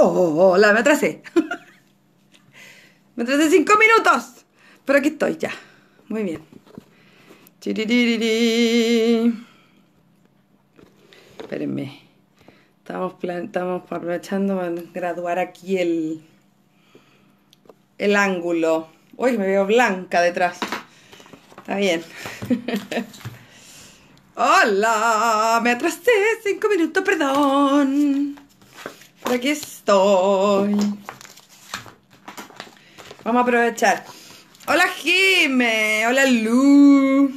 Hola, oh, me atrasé. me atrasé cinco minutos. Pero aquí estoy ya. Muy bien. Espérenme. Estamos, plan estamos aprovechando para graduar aquí el, el ángulo. Uy, me veo blanca detrás. Está bien. Hola, me atrasé cinco minutos, perdón. Aquí estoy. Vamos a aprovechar. Hola Jime, hola Lu.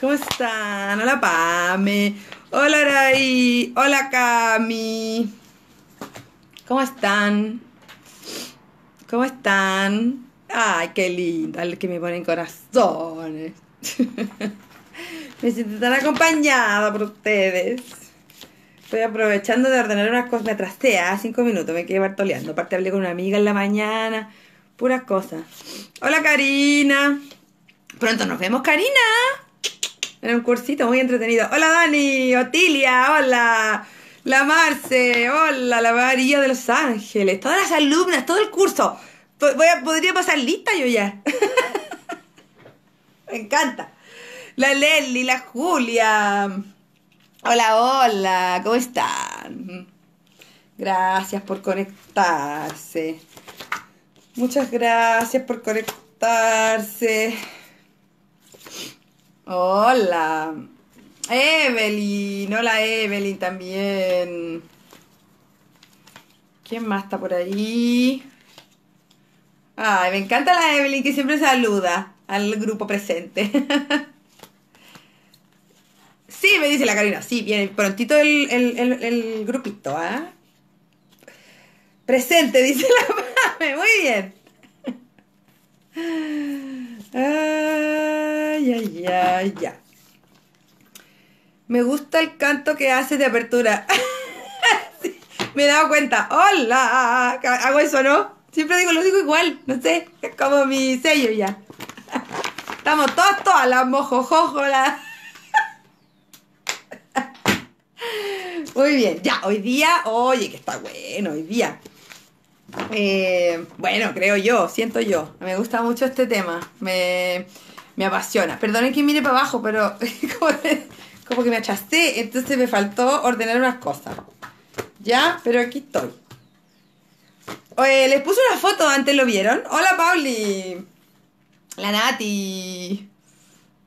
¿Cómo están? Hola Pame. Hola Ray. Hola Cami. ¿Cómo están? ¿Cómo están? Ay, qué linda, que me ponen corazones. me siento tan acompañada por ustedes. Estoy aprovechando de ordenar unas cosas. Me atrasé a ¿eh? cinco minutos, me quedé bartoleando. Aparte hablé con una amiga en la mañana. Puras cosas. Hola Karina. Pronto nos vemos, Karina. Era un cursito muy entretenido. Hola Dani, Otilia, hola. La Marce, hola, la María de Los Ángeles. Todas las alumnas, todo el curso. Voy podría pasar lista yo ya. me encanta. La Leli, la Julia. Hola, hola, ¿cómo están? Gracias por conectarse. Muchas gracias por conectarse. Hola. Evelyn, hola Evelyn también. ¿Quién más está por ahí? Ay, me encanta la Evelyn que siempre saluda al grupo presente. Sí, me dice la Karina, sí, viene prontito el, el, grupito, ¿ah? Presente, dice la Mame. muy bien. Ay, ay, ay, ya. Me gusta el canto que haces de apertura. me he dado cuenta. ¡Hola! Hago eso, ¿no? Siempre digo, lo digo igual, no sé. Es como mi sello ya. Estamos todos, todas las muy bien, ya, hoy día, oye, que está bueno, hoy día. Eh, bueno, creo yo, siento yo. Me gusta mucho este tema. Me, me apasiona. Perdonen que mire para abajo, pero como, que, me achasté, entonces me faltó ordenar unas cosas. Ya, pero aquí estoy. hoy les puse una foto antes, ¿lo vieron? Hola, Pauli. La Nati.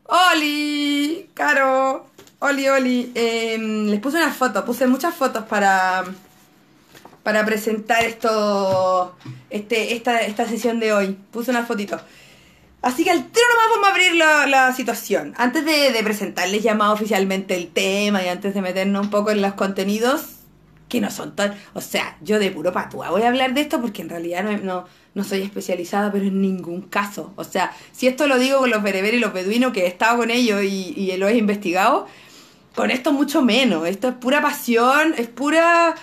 Oli, Caro. Oli, Oli, em, les puse una foto, puse muchas fotos para, para presentar esto, este, esta, sesión de hoy. Puse una fotito. Así que al trono nomás vamos a abrir la, situación. Antes de, presentarles ya más oficialmente el tema y antes de meternos un poco en los contenidos, que no son tan... O sea, yo de puro patúa voy a hablar de esto porque en realidad no, no, soy especializada, pero en ningún caso. O sea, si esto lo digo con los bereberes y los beduinos, que he estado con ellos y, y lo he investigado, con esto mucho menos. Esto es pura pasión, es pura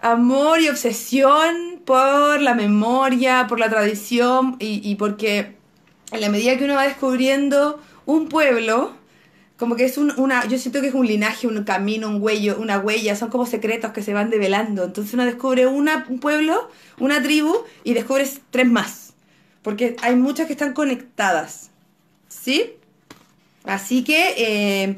amor y obsesión por la memoria, por la tradición y, porque en la medida que uno va descubriendo un pueblo, como que es una, yo siento que es un linaje, un camino, un huello, una huella, son como secretos que se van develando. Entonces uno descubre una, un pueblo, una tribu y descubres tres más, porque hay muchas que están conectadas, ¿sí? Así que eh,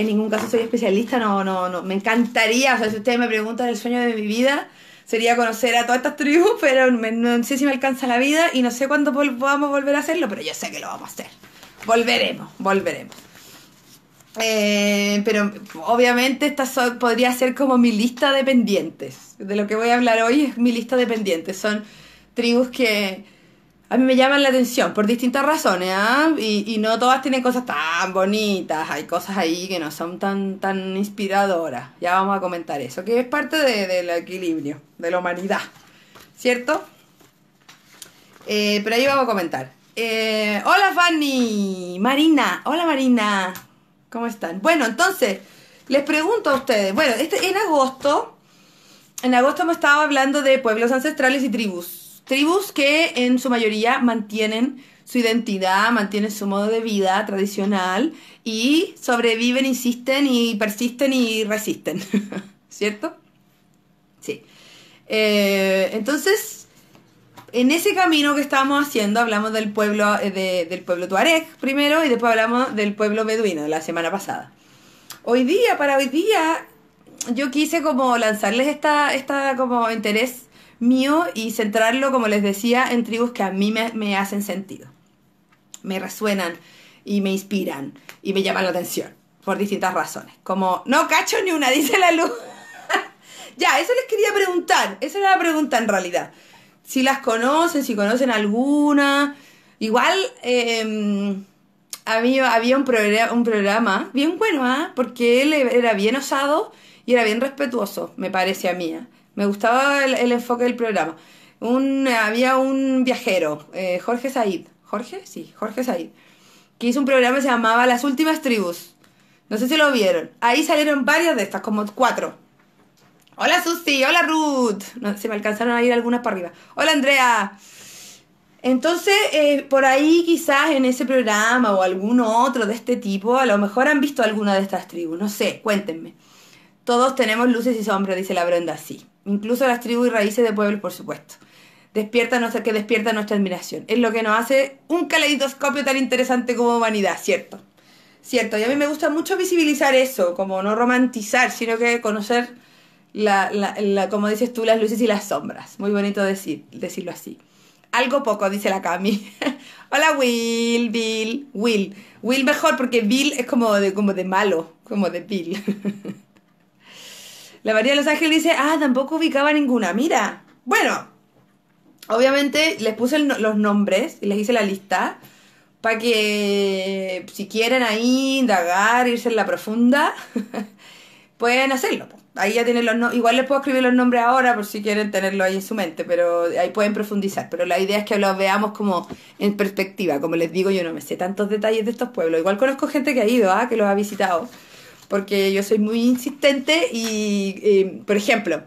en ningún caso soy especialista, no, no, no. Me encantaría, o sea, si ustedes me preguntan el sueño de mi vida, sería conocer a todas estas tribus, pero no sé si me alcanza la vida y no sé cuándo vamos a volver a hacerlo, pero yo sé que lo vamos a hacer. Volveremos, volveremos. Eh, pero obviamente esta podría ser como mi lista de pendientes. De lo que voy a hablar hoy es mi lista de pendientes. Son tribus que a mí me llaman la atención por distintas razones, ¿ah? Y, y, no todas tienen cosas tan bonitas, hay cosas ahí que no son tan, tan inspiradoras. Ya vamos a comentar eso, que es parte del equilibrio, de la humanidad, ¿cierto? Eh, pero ahí vamos a comentar. Eh, hola Fanny, Marina, hola Marina, ¿cómo están? Bueno, entonces, les pregunto a ustedes, bueno, este, en agosto, en agosto me estaba hablando de pueblos ancestrales y tribus. Tribus que en su mayoría mantienen su identidad, mantienen su modo de vida tradicional y sobreviven, insisten y persisten y resisten, ¿cierto? Sí. Eh, entonces, en ese camino que estábamos haciendo, hablamos del pueblo, eh, del pueblo tuareg primero y después hablamos del pueblo beduino la semana pasada. Hoy día, para hoy día, yo quise como lanzarles esta, esta como interés mío y centrarlo, como les decía, en tribus que a mí me, hacen sentido, me resuenan y me inspiran y me llaman la atención por distintas razones. Como, no cacho ni una, dice la luz. ya, eso les quería preguntar. Esa era la pregunta en realidad. Si las conocen, si conocen alguna. Igual, em, había un, programa, bien bueno, ¿ah? porque él e-, era bien osado y era bien respetuoso, me parece a mí. ¿ah? Me gustaba el, enfoque del programa. había un viajero, eh, Jorge Said. ¿Jorge? Sí, Jorge Said. Que hizo un programa que se llamaba Las Últimas Tribus. No sé si lo vieron. Ahí salieron varias de estas, como cuatro. Hola Susi, hola Ruth. se me alcanzaron a ir algunas para arriba. Hola Andrea. Entonces, eh, por ahí quizás en ese programa o algún otro de este tipo, a lo mejor han visto alguna de estas tribus, no sé, cuéntenme. Todos tenemos luces y sombras, dice la Brenda, sí incluso las tribus y raíces de pueblos, por supuesto. Despierta nuestra, que despierta nuestra admiración. Es lo que nos hace un caleidoscopio tan interesante como humanidad, ¿cierto? Cierto, y a mí me gusta mucho visibilizar eso, como no romantizar, sino que conocer, como dices tú, las luces y las sombras. Muy bonito decir, decirlo así. Algo poco, dice la Cami. Hola Will, Bill, Will. Will mejor porque Bill es como de, como de malo, como de Bill. La María de los Ángeles dice, ah, tampoco ubicaba ninguna. Mira. Bueno, obviamente les puse los nombres y les hice la lista para que si quieren ahí indagar, irse en la profunda, pueden hacerlo. Ahí ya tienen los nombres. Igual les puedo escribir los nombres ahora por si quieren tenerlo ahí en su mente, pero ahí pueden profundizar. Pero la idea es que los veamos como en perspectiva. Como les digo, yo no me sé tantos detalles de estos pueblos. Igual conozco gente que ha ido, ¿ah? que los ha visitado porque yo soy muy insistente y, eh, por ejemplo,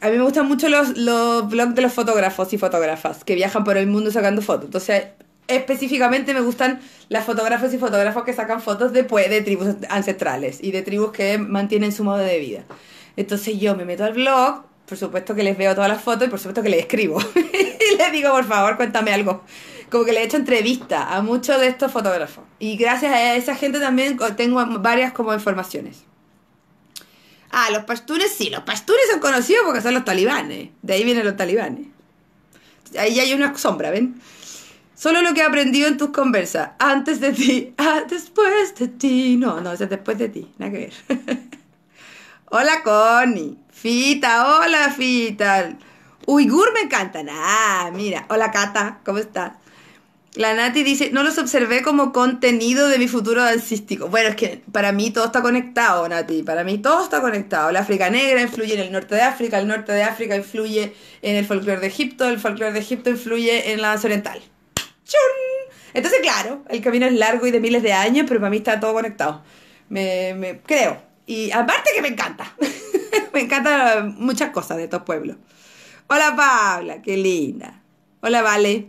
a mí me gustan mucho los, los blogs de los fotógrafos y fotógrafas que viajan por el mundo sacando fotos. Entonces, específicamente me gustan las fotógrafas y fotógrafos que sacan fotos de, pues, de tribus ancestrales y de tribus que mantienen su modo de vida. Entonces yo me meto al blog, por supuesto que les veo todas las fotos y por supuesto que les escribo. y les digo, por favor, cuéntame algo como que le he hecho entrevista a muchos de estos fotógrafos. Y gracias a esa gente también tengo varias como informaciones. Ah, los pastunes sí, los pastunes son conocidos porque son los talibanes. De ahí vienen los talibanes. Ahí hay una sombra, ¿ven? Solo lo que he aprendido en tus conversas. Antes de ti, ah, después de ti. No, no, es después de ti. Nada que ver. hola, Connie. Fita, hola, Fita. Uigur me encantan. Ah, mira. Hola, Cata. ¿Cómo estás? La Nati dice, no los observé como contenido de mi futuro dancístico. Bueno, es que para mí todo está conectado, Nati. Para mí todo está conectado. La África negra influye en el norte de África, el norte de África influye en el folclore de Egipto, el folclore de Egipto influye en la danza oriental. Entonces, claro, el camino es largo y de miles de años, pero para mí está todo conectado. Me, creo. Y aparte que me encanta. me encantan muchas cosas de estos pueblos. Hola Paula, qué linda. Hola Vale.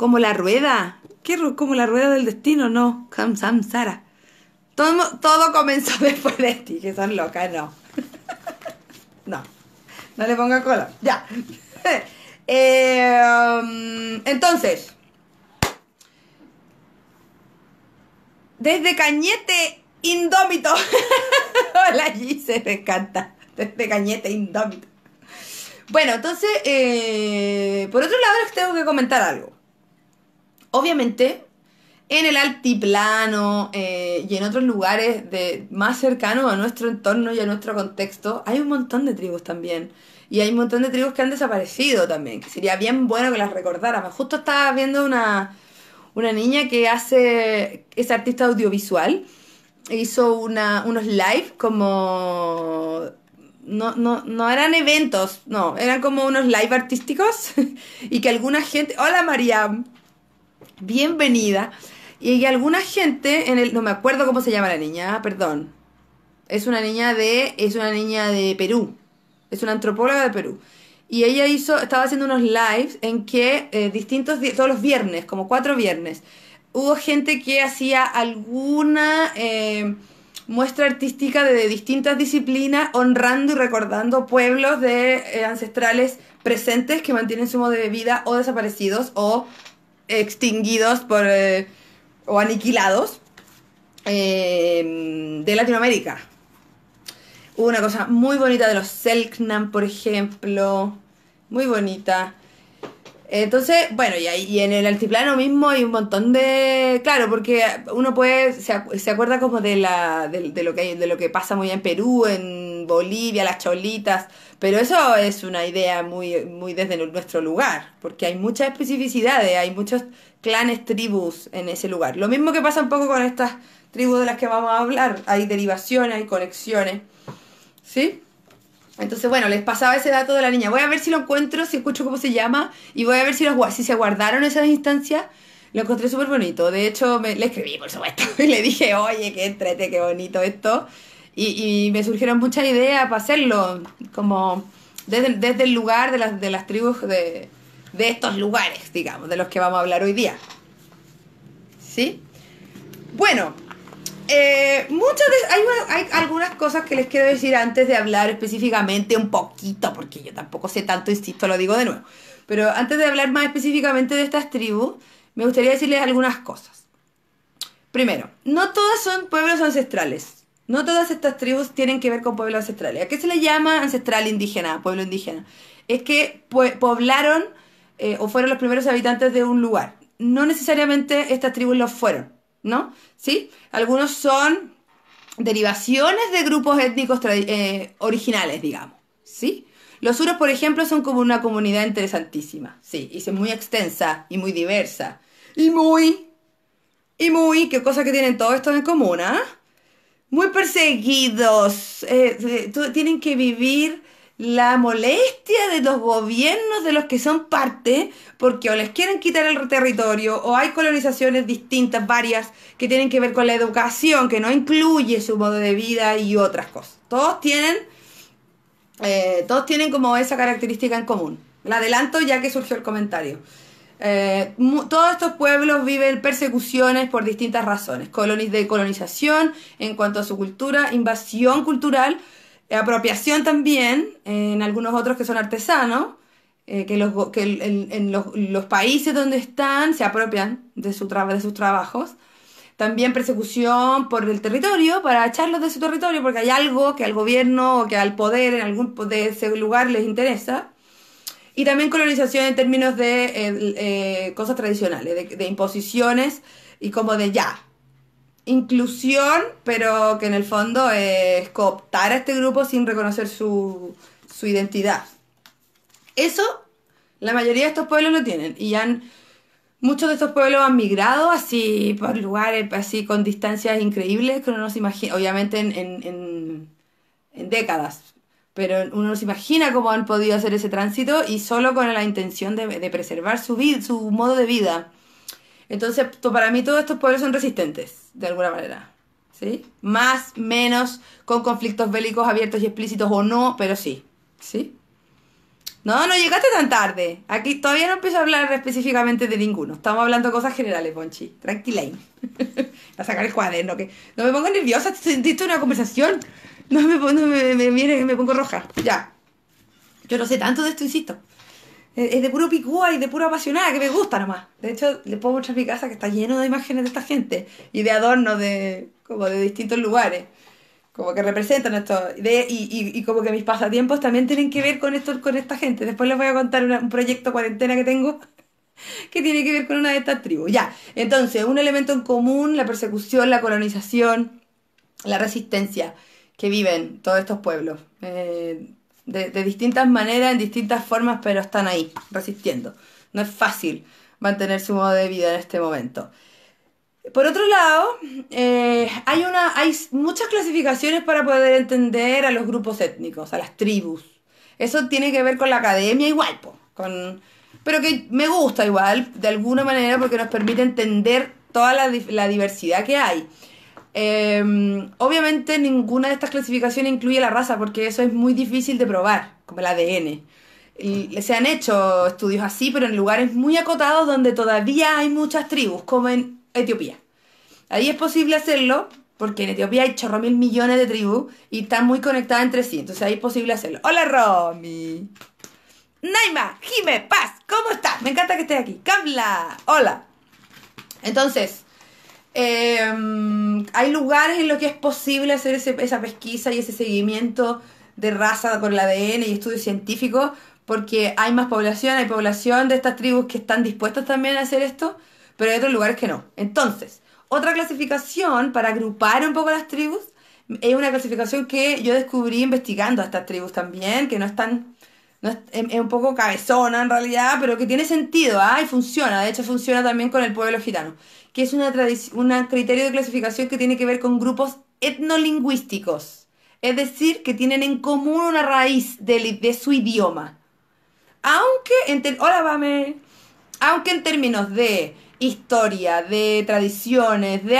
Como la rueda. ¿Qué como la rueda del destino? No. Sam, Sara. Todo, todo comenzó después de ti, que son locas, no. no. No le ponga cola. Ya. Eh, um, entonces. Desde Cañete Indómito. Hola, Gise, me encanta. Desde Cañete Indómito. Bueno, entonces, eh, por otro lado, tengo que comentar algo. Obviamente, en el altiplano eh, y en otros lugares más cercanos a nuestro entorno y a nuestro contexto, hay un montón de tribus también. Y hay un montón de tribus que han desaparecido también, que sería bien bueno que las recordáramos. Justo estaba viendo una, niña que hace, es artista audiovisual, e hizo unos live como... No, no eran eventos, no, eran como unos live artísticos y que alguna gente... Hola Mariam, bienvenida. Y alguna gente en el. No me acuerdo cómo se llama la niña, ah, perdón. Es una niña de. Es una niña de Perú. Es una antropóloga de Perú. Y ella hizo. Estaba haciendo unos lives en que eh, distintos. Todos los viernes, como cuatro viernes. Hubo gente que hacía alguna. Eh, muestra artística de, distintas disciplinas, honrando y recordando pueblos de eh, ancestrales presentes que mantienen su modo de vida o desaparecidos o extinguidos por, eh, o aniquilados eh, de Latinoamérica. una cosa muy bonita de los Selknam, por ejemplo, muy bonita. Entonces, bueno, y, ahí, en el altiplano mismo hay un montón de... Claro, porque uno puede, se, acuerda como de, la, de, lo que, hay de lo que pasa muy en Perú, en Bolivia, las cholitas, pero eso es una idea muy, muy desde nuestro lugar, porque hay muchas especificidades, hay muchos clanes, tribus en ese lugar. Lo mismo que pasa un poco con estas tribus de las que vamos a hablar, hay derivaciones, hay conexiones, ¿sí? Entonces, bueno, les pasaba ese dato de la niña. Voy a ver si lo encuentro, si escucho cómo se llama, y voy a ver si, se guardaron esas instancias. Lo encontré súper bonito. De hecho, le escribí, por supuesto, y le dije, oye, qué entrete, qué bonito esto y, me surgieron muchas ideas para hacerlo, como desde, el lugar de las, de las tribus de, de estos lugares, digamos, de los que vamos a hablar hoy día. ¿Sí? Bueno, eh, muchas hay, hay, algunas cosas que les quiero decir antes de hablar específicamente un poquito, porque yo tampoco sé tanto, insisto, lo digo de nuevo. Pero antes de hablar más específicamente de estas tribus, me gustaría decirles algunas cosas. Primero, no todas son pueblos ancestrales. No todas estas tribus tienen que ver con pueblos ancestrales. ¿A qué se le llama ancestral indígena, pueblo indígena? Es que poblaron eh, o fueron los primeros habitantes de un lugar. No necesariamente estas tribus lo fueron, ¿no? ¿Sí? Algunos son derivaciones de grupos étnicos eh, originales, digamos, ¿sí? Los suros, por ejemplo, son como una comunidad interesantísima, sí, y es muy extensa y muy diversa. Y muy, y muy, qué cosa que tienen todos estos en común, ¿ah? muy perseguidos, eh, eh, tienen que vivir la molestia de los gobiernos de los que son parte, porque o les quieren quitar el territorio, o hay colonizaciones distintas, varias, que tienen que ver con la educación, que no incluye su modo de vida y otras cosas. Todos tienen, eh, todos tienen como esa característica en común. La adelanto ya que surgió el comentario. Eh, todos estos pueblos viven persecuciones por distintas razones, colonias de colonización en cuanto a su cultura, invasión cultural, apropiación también, en algunos otros que son artesanos, eh, que, los, que en los, países donde están se apropian de, su de sus trabajos. También persecución por el territorio, para echarlos de su territorio, porque hay algo que al gobierno o que al poder en algún de ese lugar les interesa y también colonización en términos de eh, cosas tradicionales, de, imposiciones y como de ya. Inclusión, pero que en el fondo es cooptar a este grupo sin reconocer su, identidad. Eso la mayoría de estos pueblos lo tienen y han, muchos de estos pueblos han migrado así por lugares, así con distancias increíbles que uno no se imagina, obviamente en décadas, pero uno no se imagina cómo han podido hacer ese tránsito y solo con la intención de, preservar su vida, su modo de vida. Entonces, para mí todos estos pueblos son resistentes, de alguna manera. ¿Sí? Más, menos, con conflictos bélicos abiertos y explícitos o no, pero sí. ¿Sí? No, no llegaste tan tarde. Aquí todavía no empiezo a hablar específicamente de ninguno. Estamos hablando de cosas generales, Ponchi. Tranquila. a sacar el cuaderno, que no me pongo nerviosa. Sentiste una conversación. No me, no me, me, me pongo roja. Ya. Yo no sé tanto de esto, insisto. Es de puro picúa y de pura apasionada, que me gusta nomás. De hecho, le puedo mostrar mi casa que está lleno de imágenes de esta gente y de adornos de, como de distintos lugares. Como que representan esto. y, como que mis pasatiempos también tienen que ver con, con esta gente. Después les voy a contar un proyecto cuarentena que tengo que tiene que ver con una de estas tribus. Ya, entonces, un elemento en común, la persecución, la colonización, la resistencia que viven todos estos pueblos. Eh, de, distintas maneras, en distintas formas, pero están ahí, resistiendo. No es fácil mantener su modo de vida en este momento. Por otro lado, eh, hay, una, hay muchas clasificaciones para poder entender a los grupos étnicos, a las tribus. Eso tiene que ver con la academia igual, pero que me gusta igual, de alguna manera, porque nos permite entender toda la diversidad que hay. Em, obviamente ninguna de estas clasificaciones incluye la raza porque eso es muy difícil de probar, como el ADN. se han hecho estudios así, pero en lugares muy acotados donde todavía hay muchas tribus, como en Etiopía. Ahí es posible hacerlo porque en Etiopía hay chorro mil millones de tribus y están muy conectadas entre sí, entonces ahí es posible hacerlo. Hola Romy. Naima, Jime, Paz, ¿cómo estás? Me encanta que estés aquí. ¡Kamla! hola. Entonces, Em, hay lugares en los que es posible hacer esa pesquisa y ese seguimiento de raza con el ADN y estudios científicos, porque hay más población, hay población de estas tribus que están dispuestas también a hacer esto, pero hay otros lugares que no. Entonces, otra clasificación para agrupar un poco las tribus es una clasificación que yo descubrí investigando a estas tribus también, que no están... No es, un poco cabezona en realidad, pero que tiene sentido ¿ah? y funciona. De hecho, funciona también con el pueblo gitano que es una un criterio de clasificación que tiene que ver con grupos etnolingüísticos, es decir, que tienen en común una raíz de, su idioma. Aunque en, Aunque en términos de historia, de tradiciones, de,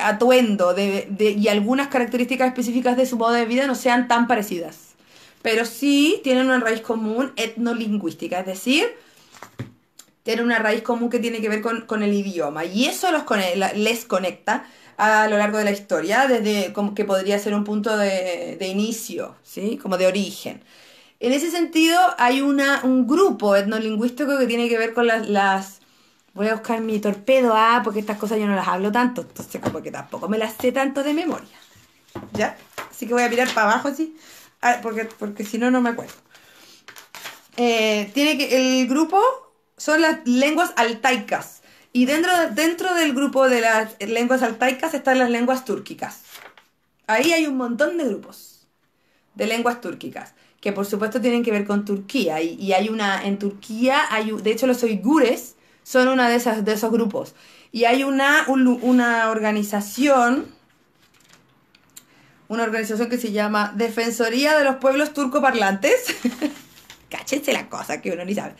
atuendo y algunas características específicas de su modo de vida no sean tan parecidas. Pero sí tienen una raíz común etnolingüística, es decir, tiene una raíz común que tiene que ver con, el idioma. Y eso los les conecta a lo largo de la historia, desde como que podría ser un punto de, inicio, ¿sí? como de origen. En ese sentido, hay un grupo etnolingüístico que tiene que ver con las, Voy a buscar mi torpedo, A, porque estas cosas yo no las hablo tanto, entonces como que tampoco me las sé tanto de memoria. ¿Ya? Así que voy a mirar para abajo ¿sí? Ah, porque, porque si no, no me acuerdo. Eh, tiene que, el grupo son las lenguas altaicas. Y dentro, dentro del grupo de las lenguas altaicas están las lenguas túrquicas. Ahí hay un montón de grupos de lenguas túrquicas, que por supuesto tienen que ver con Turquía. Y, hay una, en Turquía, hay, de hecho los oigures son una de, de esos grupos. Y hay una, una organización, una organización que se llama Defensoría de los Pueblos Turcoparlantes. cachete la cosa que uno ni sabe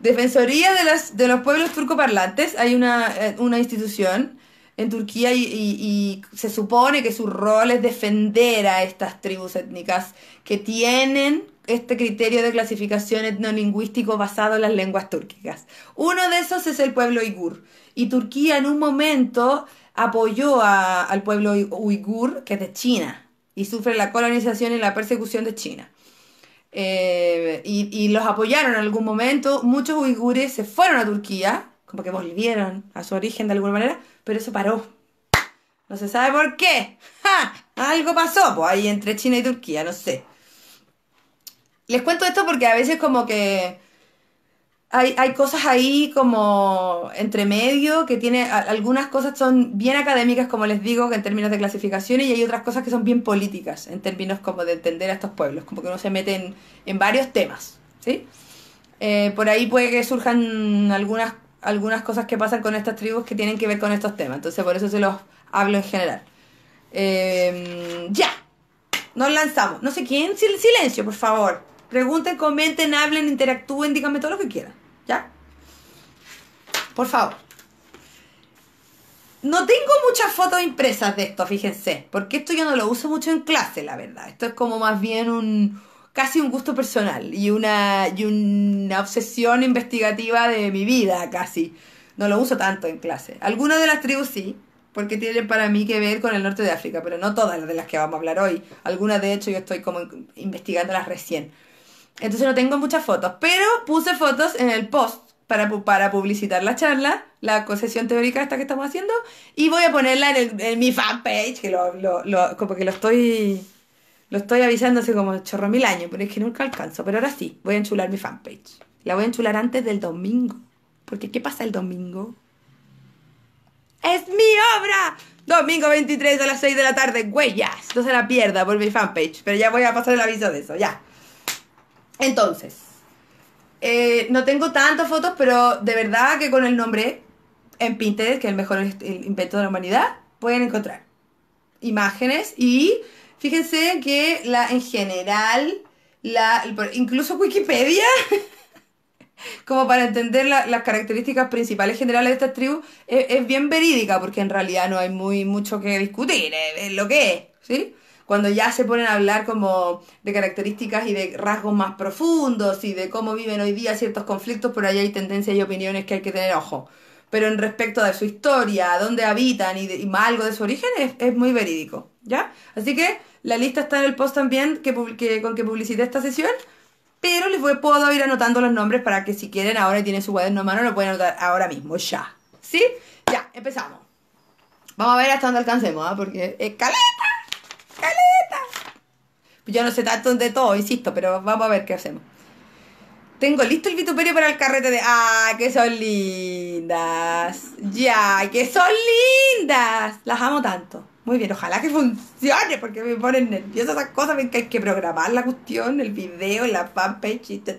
Defensoría de, las, de los Pueblos Turcoparlantes, hay una, eh, institución en Turquía y, se supone que su rol es defender a estas tribus étnicas que tienen este criterio de clasificación etnolingüístico basado en las lenguas túrquicas. Uno de esos es el pueblo uigur. Y Turquía en un momento apoyó a, al pueblo uigur, que es de China, y sufre la colonización y la persecución de China. Eh, y, los apoyaron en algún momento. Muchos uigures se fueron a Turquía, como que volvieron a su origen de alguna manera, pero eso paró. No se sabe por qué. Algo pasó pues, ahí entre China y Turquía, no sé. Les cuento esto porque a veces como que hay, hay, cosas ahí como entre medio, que tiene, algunas cosas son bien académicas, como les digo, en términos de clasificaciones, y hay otras cosas que son bien políticas, en términos como de entender a estos pueblos, como que uno se mete en, varios temas, ¿sí? Eh, por ahí puede que surjan algunas, algunas cosas que pasan con estas tribus que tienen que ver con estos temas, entonces por eso se los hablo en general. Eh, ya, nos lanzamos. No sé quién, silencio, por favor. Pregunten, comenten, hablen, interactúen, díganme todo lo que quieran. ¿Ya? Por favor. No tengo muchas fotos impresas de esto, fíjense, porque esto yo no lo uso mucho en clase, la verdad. Esto es como más bien un casi un gusto personal y una y una obsesión investigativa de mi vida, casi. No lo uso tanto en clase. Algunas de las tribus sí, porque tienen para mí que ver con el norte de África, pero no todas las de las que vamos a hablar hoy. Algunas de hecho yo estoy como investigándolas recién. Entonces no tengo muchas fotos, pero puse fotos en el post para, para publicitar la charla, la concesión teórica esta que estamos haciendo, y voy a ponerla en, mi fanpage, que lo, como que lo estoy lo estoy avisando hace como chorro mil años, pero es que nunca alcanzo. Pero ahora sí, voy a enchular mi fanpage. La voy a enchular antes del domingo. Porque ¿qué pasa el domingo? ¡Es mi obra! Domingo 23 a las 6 de la tarde, huellas. No se la pierda por mi fanpage, pero ya voy a pasar el aviso de eso, ya. Entonces, eh, no tengo tantas fotos, pero de verdad que con el nombre en Pinterest, que es el mejor invento de la humanidad, pueden encontrar imágenes y fíjense que la, en general, la, incluso Wikipedia, como para entender las características principales generales de estas tribus, e, es, bien verídica, porque en realidad no hay muy mucho que discutir, es lo que es, ¿sí? cuando ya se ponen a hablar como de características y de rasgos más profundos y de cómo viven hoy día ciertos conflictos, por ahí hay tendencias y opiniones que hay que tener ojo. Pero en respecto de su historia, dónde habitan y, de, algo de su origen, es, muy verídico, ¿ya? Así que la lista está en el post también que, con que publicité esta sesión pero les voy, puedo ir anotando los nombres para que si quieren ahora y tienen su cuaderno en mano lo pueden anotar ahora mismo, ya. ¿Sí? Ya, empezamos. Vamos a ver hasta dónde alcancemos, ¿ah? ¿eh? Porque ¡Caleta! Yo no sé tanto de todo, insisto, pero vamos a ver qué hacemos. Tengo listo el vituperio para el carrete de. ¡Ah, que son lindas! ¡Ya, que son lindas! Las amo tanto. Muy bien, ojalá que funcione, porque me ponen nerviosa esas cosas. Ven que hay que programar la cuestión, el video, la fanpage y ta,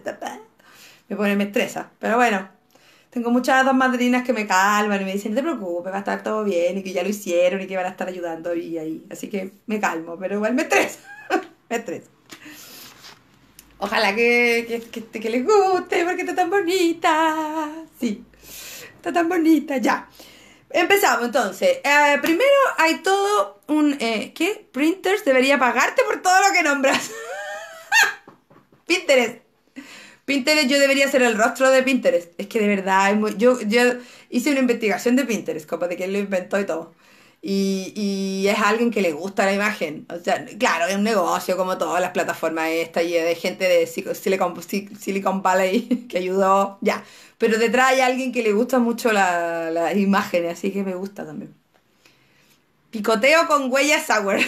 Me pone, me estresa. Pero bueno, tengo muchas dos madrinas que me calman y me dicen, no te preocupes, va a estar todo bien y que ya lo hicieron y que van a estar ayudando y ahí. Así que me calmo, pero igual me estreso, me estreso. Ojalá que, que, les guste porque está tan bonita. Sí, está tan bonita, ya. Empezamos entonces. Eh, primero hay todo un... Eh, ¿Qué? Printers debería pagarte por todo lo que nombras. Pinterest. Pinterest, yo debería ser el rostro de Pinterest. Es que de verdad, yo, hice una investigación de Pinterest, como de quién lo inventó y todo. Y, es alguien que le gusta la imagen. O sea, claro, es un negocio como todas las plataformas estas y de gente de Silicon, Valley que ayudó, ya. Pero detrás hay alguien que le gusta mucho las imágenes, así que me gusta también. Picoteo con huellas sour.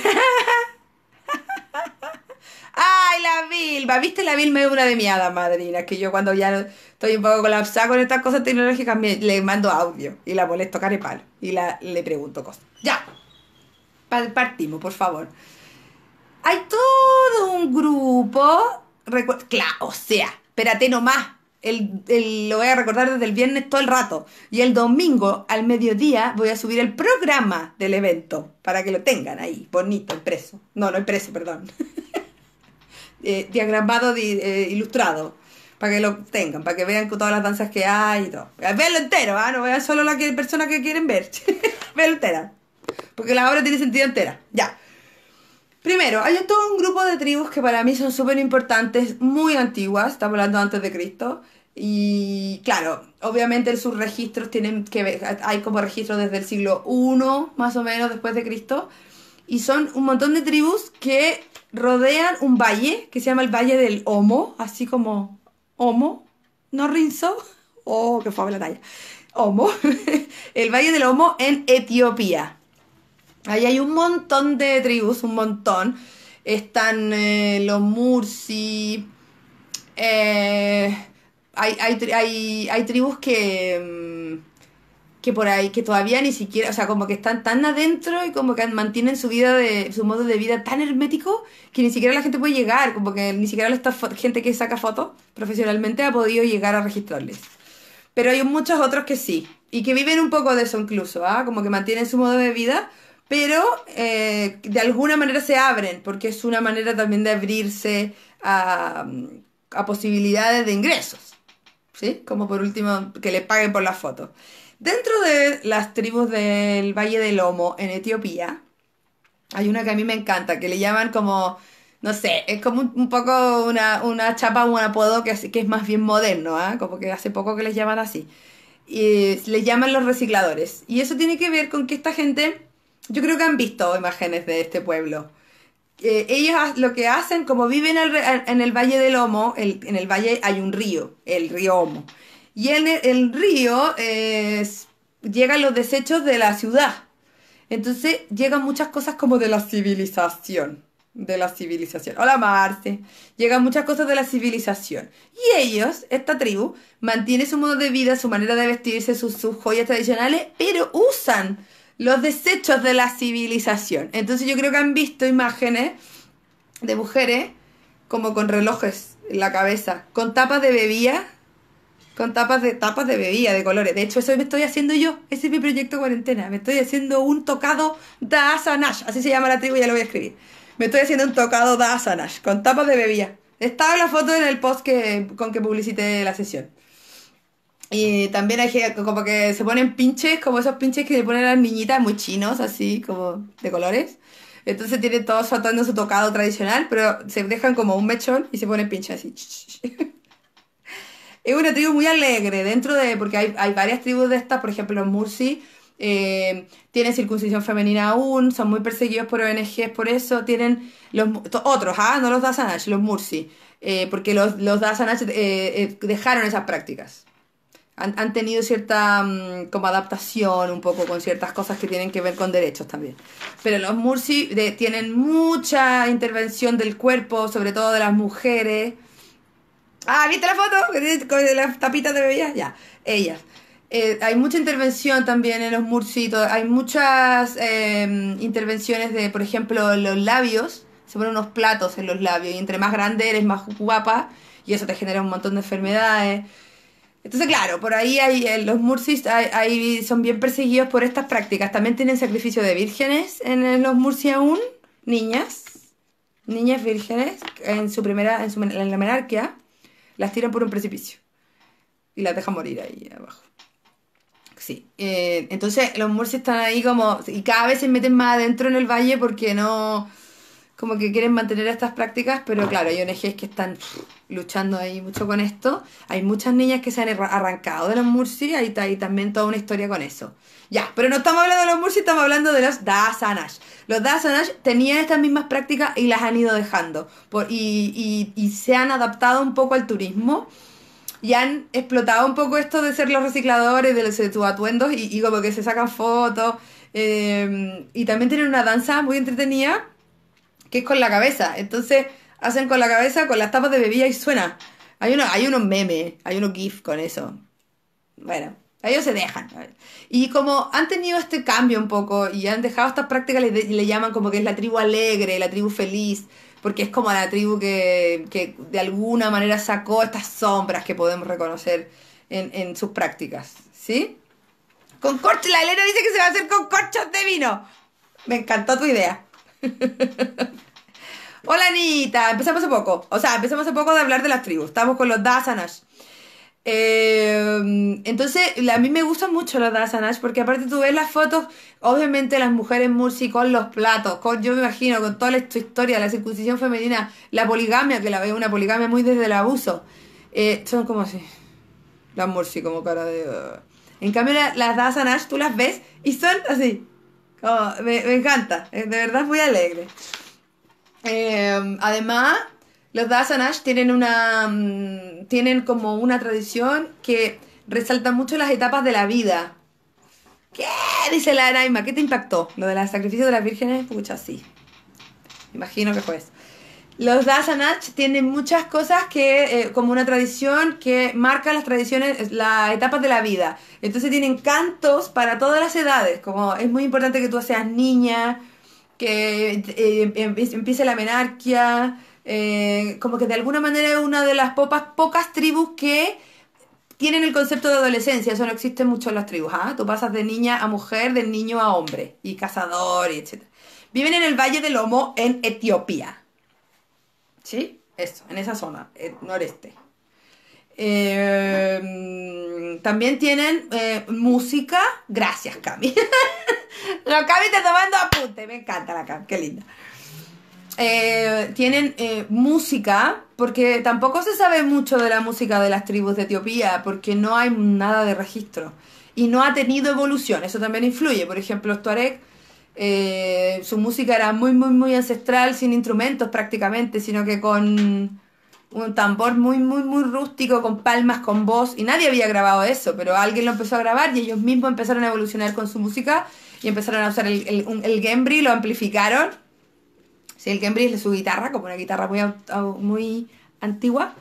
¡Ay, la Vilma! ¿Viste? La Vilma es una de mi hada madrina, que yo cuando ya estoy un poco colapsada con estas cosas tecnológicas, me, le mando audio y la molesto palo. y la, le pregunto cosas. ¡Ya! Partimos, por favor. Hay todo un grupo... Claro, o sea, espérate nomás, el, lo voy a recordar desde el viernes todo el rato. Y el domingo al mediodía voy a subir el programa del evento para que lo tengan ahí, bonito, impreso. No, no impreso, perdón. Eh, diagramado, eh, ilustrado, para que lo tengan, para que vean todas las danzas que hay y todo. Eh, veanlo entero, ¿ah? no vean solo la persona que quieren ver, veanlo entera, porque la obra tiene sentido entera, ya. Primero, hay todo un grupo de tribus que para mí son súper importantes, muy antiguas, estamos hablando antes de Cristo, y claro, obviamente sus registros tienen que ver, hay como registros desde el siglo I, más o menos, después de Cristo. Y son un montón de tribus que rodean un valle que se llama el Valle del Homo, así como Homo, no Rinzo, oh, que fue la talla, Homo, el Valle del Homo en Etiopía. Ahí hay un montón de tribus, un montón. Están eh, los Mursi, eh, hay, tribus que mm, que por ahí, que todavía ni siquiera, o sea, como que están tan adentro y como que mantienen su vida de, su modo de vida tan hermético que ni siquiera la gente puede llegar, como que ni siquiera la gente que saca fotos profesionalmente ha podido llegar a registrarles. Pero hay muchos otros que sí, y que viven un poco de eso incluso, ¿ah? como que mantienen su modo de vida, pero eh, de alguna manera se abren, porque es una manera también de abrirse a, posibilidades de ingresos, ¿sí? Como por último, que le paguen por las fotos. Dentro de las tribus del Valle del Lomo, en Etiopía, hay una que a mí me encanta, que le llaman como, no sé, es como un, poco una, chapa o un apodo que, es más bien moderno, ¿ah? como que hace poco que les llaman así. Y le llaman los recicladores. Y eso tiene que ver con que esta gente, yo creo que han visto imágenes de este pueblo. Eh, ellos lo que hacen, como viven en el, Valle del Lomo, en el valle hay un río, el río Homo y el, río llegan los desechos de la ciudad. Entonces llegan muchas cosas como de la civilización. De la civilización. Hola Marte. Llegan muchas cosas de la civilización. Y ellos, esta tribu, mantienen su modo de vida, su manera de vestirse, sus, sus joyas tradicionales, pero usan los desechos de la civilización. Entonces yo creo que han visto imágenes de mujeres como con relojes en la cabeza, con tapas de bebidas con tapas de tapas de bebida, de colores. De hecho, eso me estoy haciendo yo. Ese es mi proyecto cuarentena. Me estoy haciendo un tocado de Asanash. Así se llama la tribu, ya lo voy a escribir. Me estoy haciendo un tocado de Asanash, con tapas de bebida. Estaba la foto en el post que, con que publicité la sesión. Y también hay como que se ponen pinches, como esos pinches que le ponen a las niñitas muy chinos, así como de colores. Entonces tiene todos atando su tocado tradicional, pero se dejan como un mechón y se ponen pinches así. es una tribu muy alegre dentro de, porque hay, varias tribus de estas, por ejemplo, los Mursi eh, tienen circuncisión femenina aún, son muy perseguidos por ONGs, por eso tienen los otros, ¿ah? no los Dasanach, los Mursi, eh, porque los, los eh, dejaron esas prácticas. Han, tenido cierta mm, como adaptación un poco con ciertas cosas que tienen que ver con derechos también. Pero los Mursi tienen mucha intervención del cuerpo, sobre todo de las mujeres. Ah, ¿viste la foto? Con las tapitas de bebidas, ya. Ellas. Eh, hay mucha intervención también en los murcitos, hay muchas em, intervenciones de, por ejemplo, los labios, se ponen unos platos en los labios y entre más grande eres más guapa y eso te genera un montón de enfermedades. Entonces, claro, por ahí hay, eh, los murcis hay, son bien perseguidos por estas prácticas. También tienen sacrificio de vírgenes en los murcia, aún, niñas, niñas vírgenes en su primera en la menarquía las tiran por un precipicio y las dejan morir ahí abajo. Sí, eh, entonces los Murci están ahí como, y cada vez se meten más adentro en el valle porque no, como que quieren mantener estas prácticas, pero claro, hay ONGs que están luchando ahí mucho con esto. Hay muchas niñas que se han arrancado de los Murci y también toda una historia con eso. Ya, pero no estamos hablando de los Mursi, estamos hablando de los Dasanash. Los Dasanash tenían estas mismas prácticas y las han ido dejando. y, se han adaptado un poco al turismo y han explotado un poco esto de ser los recicladores, de, los, atuendos y, como que se sacan fotos. Em, y también tienen una danza muy entretenida que es con la cabeza. Entonces hacen con la cabeza, con las tapas de bebida y suena. Hay, unos memes, hay unos GIF con eso. Bueno, ellos se dejan. Y como han tenido este cambio un poco y han dejado estas prácticas, y le, llaman como que es la tribu alegre, la tribu feliz, porque es como la tribu que, de alguna manera sacó estas sombras que podemos reconocer en, sus prácticas. ¿Sí? Con corcho, la Elena dice que se va a hacer con corchos de vino. Me encantó tu idea. Hola Anita, empezamos hace poco. O sea, empezamos un poco de hablar de las tribus. Estamos con los Dasanas. Em, entonces, a mí me gustan mucho las dasanas porque aparte tú ves las fotos, obviamente las mujeres mursi con los platos, con, yo me imagino, con toda esta historia la circuncisión femenina, la poligamia, que la veo una poligamia muy desde el abuso, eh, son como así, las mursi como cara de... Uh. En cambio, las dasanas tú las ves y son así, me, encanta, eh, de verdad muy alegre. Em, además, los Dasanash tienen una. Mm, tienen como una tradición que resalta mucho las etapas de la vida. ¿Qué? Dice la Araima, ¿qué te impactó? Lo de los sacrificios de las vírgenes, pucha, sí. Imagino que fue eso. Los Dasanach tienen muchas cosas que, eh, como una tradición que marca las tradiciones, etapas de la vida. Entonces tienen cantos para todas las edades, como es muy importante que tú seas niña, que eh, em, em, empiece la menarquía, eh, como que de alguna manera es una de las pocas, tribus que tienen el concepto de adolescencia, eso no existe mucho en las tribus, ¿ah? tú pasas de niña a mujer, de niño a hombre, y cazador, y etc. Viven en el Valle del Lomo, en Etiopía. ¿Sí? Eso, en esa zona, el eh, noreste. Eh, también tienen música. Gracias, Cami. Lo Cami te tomando apunte. Me encanta la Cami, qué linda. Eh, tienen eh, música, porque tampoco se sabe mucho de la música de las tribus de Etiopía, porque no hay nada de registro. Y no ha tenido evolución, eso también influye. Por ejemplo, los Tuareg, eh, su música era muy, muy, muy ancestral, sin instrumentos prácticamente, sino que con un tambor muy, muy, muy rústico, con palmas, con voz, y nadie había grabado eso, pero alguien lo empezó a grabar y ellos mismos empezaron a evolucionar con su música y empezaron a usar el, el, el Gembri, lo amplificaron si el Cambridge su guitarra, como una guitarra muy, muy antigua,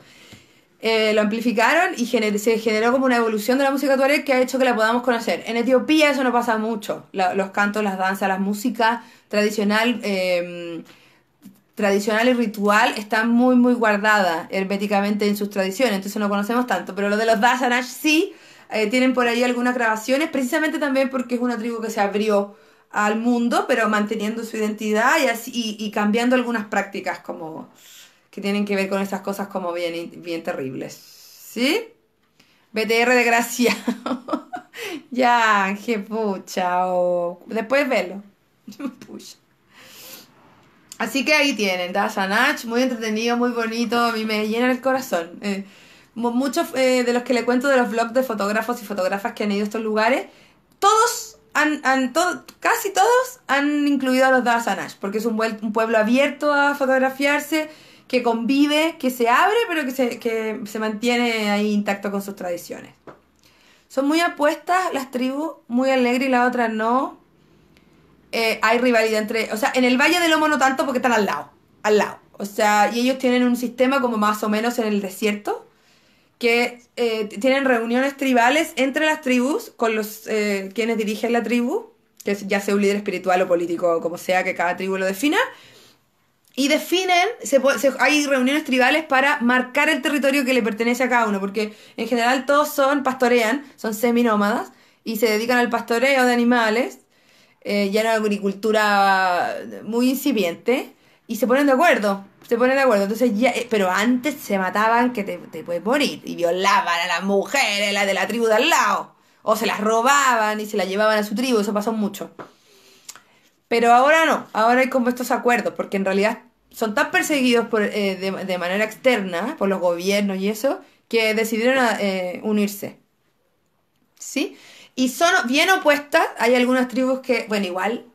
eh, lo amplificaron y se generó como una evolución de la música tuareg que ha hecho que la podamos conocer. En Etiopía eso no pasa mucho. los cantos, las danzas, la música tradicional, em, y ritual están muy, muy guardada herméticamente en sus tradiciones, entonces no conocemos tanto. Pero lo de los Dasanash sí, eh, tienen por ahí algunas grabaciones, precisamente también porque es una tribu que se abrió al mundo, pero manteniendo su identidad y, así, y, cambiando algunas prácticas como que tienen que ver con esas cosas como bien, bien terribles. ¿Sí? BTR de gracia. ya, que pucha. O... Después velo. pucha. Así que ahí tienen, dasanach muy entretenido, muy bonito, a mí me llena el corazón. Eh, muchos eh, de los que le cuento de los blogs de fotógrafos y fotógrafas que han ido a estos lugares, todos casi todos han incluido a los Dasanash, porque es un, pueblo abierto a fotografiarse, que convive, que se abre, pero que se, mantiene ahí intacto con sus tradiciones. Son muy apuestas las tribus, muy alegres, y la otra no. Eh, hay rivalidad entre. O sea, en el Valle del Lomo no tanto porque están al lado. Al lado. O sea, y ellos tienen un sistema como más o menos en el desierto que eh, tienen reuniones tribales entre las tribus, con los eh, quienes dirigen la tribu, que ya sea un líder espiritual o político, como sea que cada tribu lo defina, y definen, se, hay reuniones tribales para marcar el territorio que le pertenece a cada uno, porque en general todos son, pastorean, son seminómadas, y se dedican al pastoreo de animales, eh, ya en agricultura muy incipiente, y se ponen de acuerdo se ponen de acuerdo. Entonces ya, eh, pero antes se mataban que te, te puedes morir. Y violaban a las mujeres, las de la tribu de al lado. O se las robaban y se las llevaban a su tribu, eso pasó mucho. Pero ahora no, ahora hay como estos acuerdos, porque en realidad son tan perseguidos por, eh, de, manera externa por los gobiernos y eso, que decidieron eh, unirse. ¿Sí? Y son bien opuestas, hay algunas tribus que, bueno, igual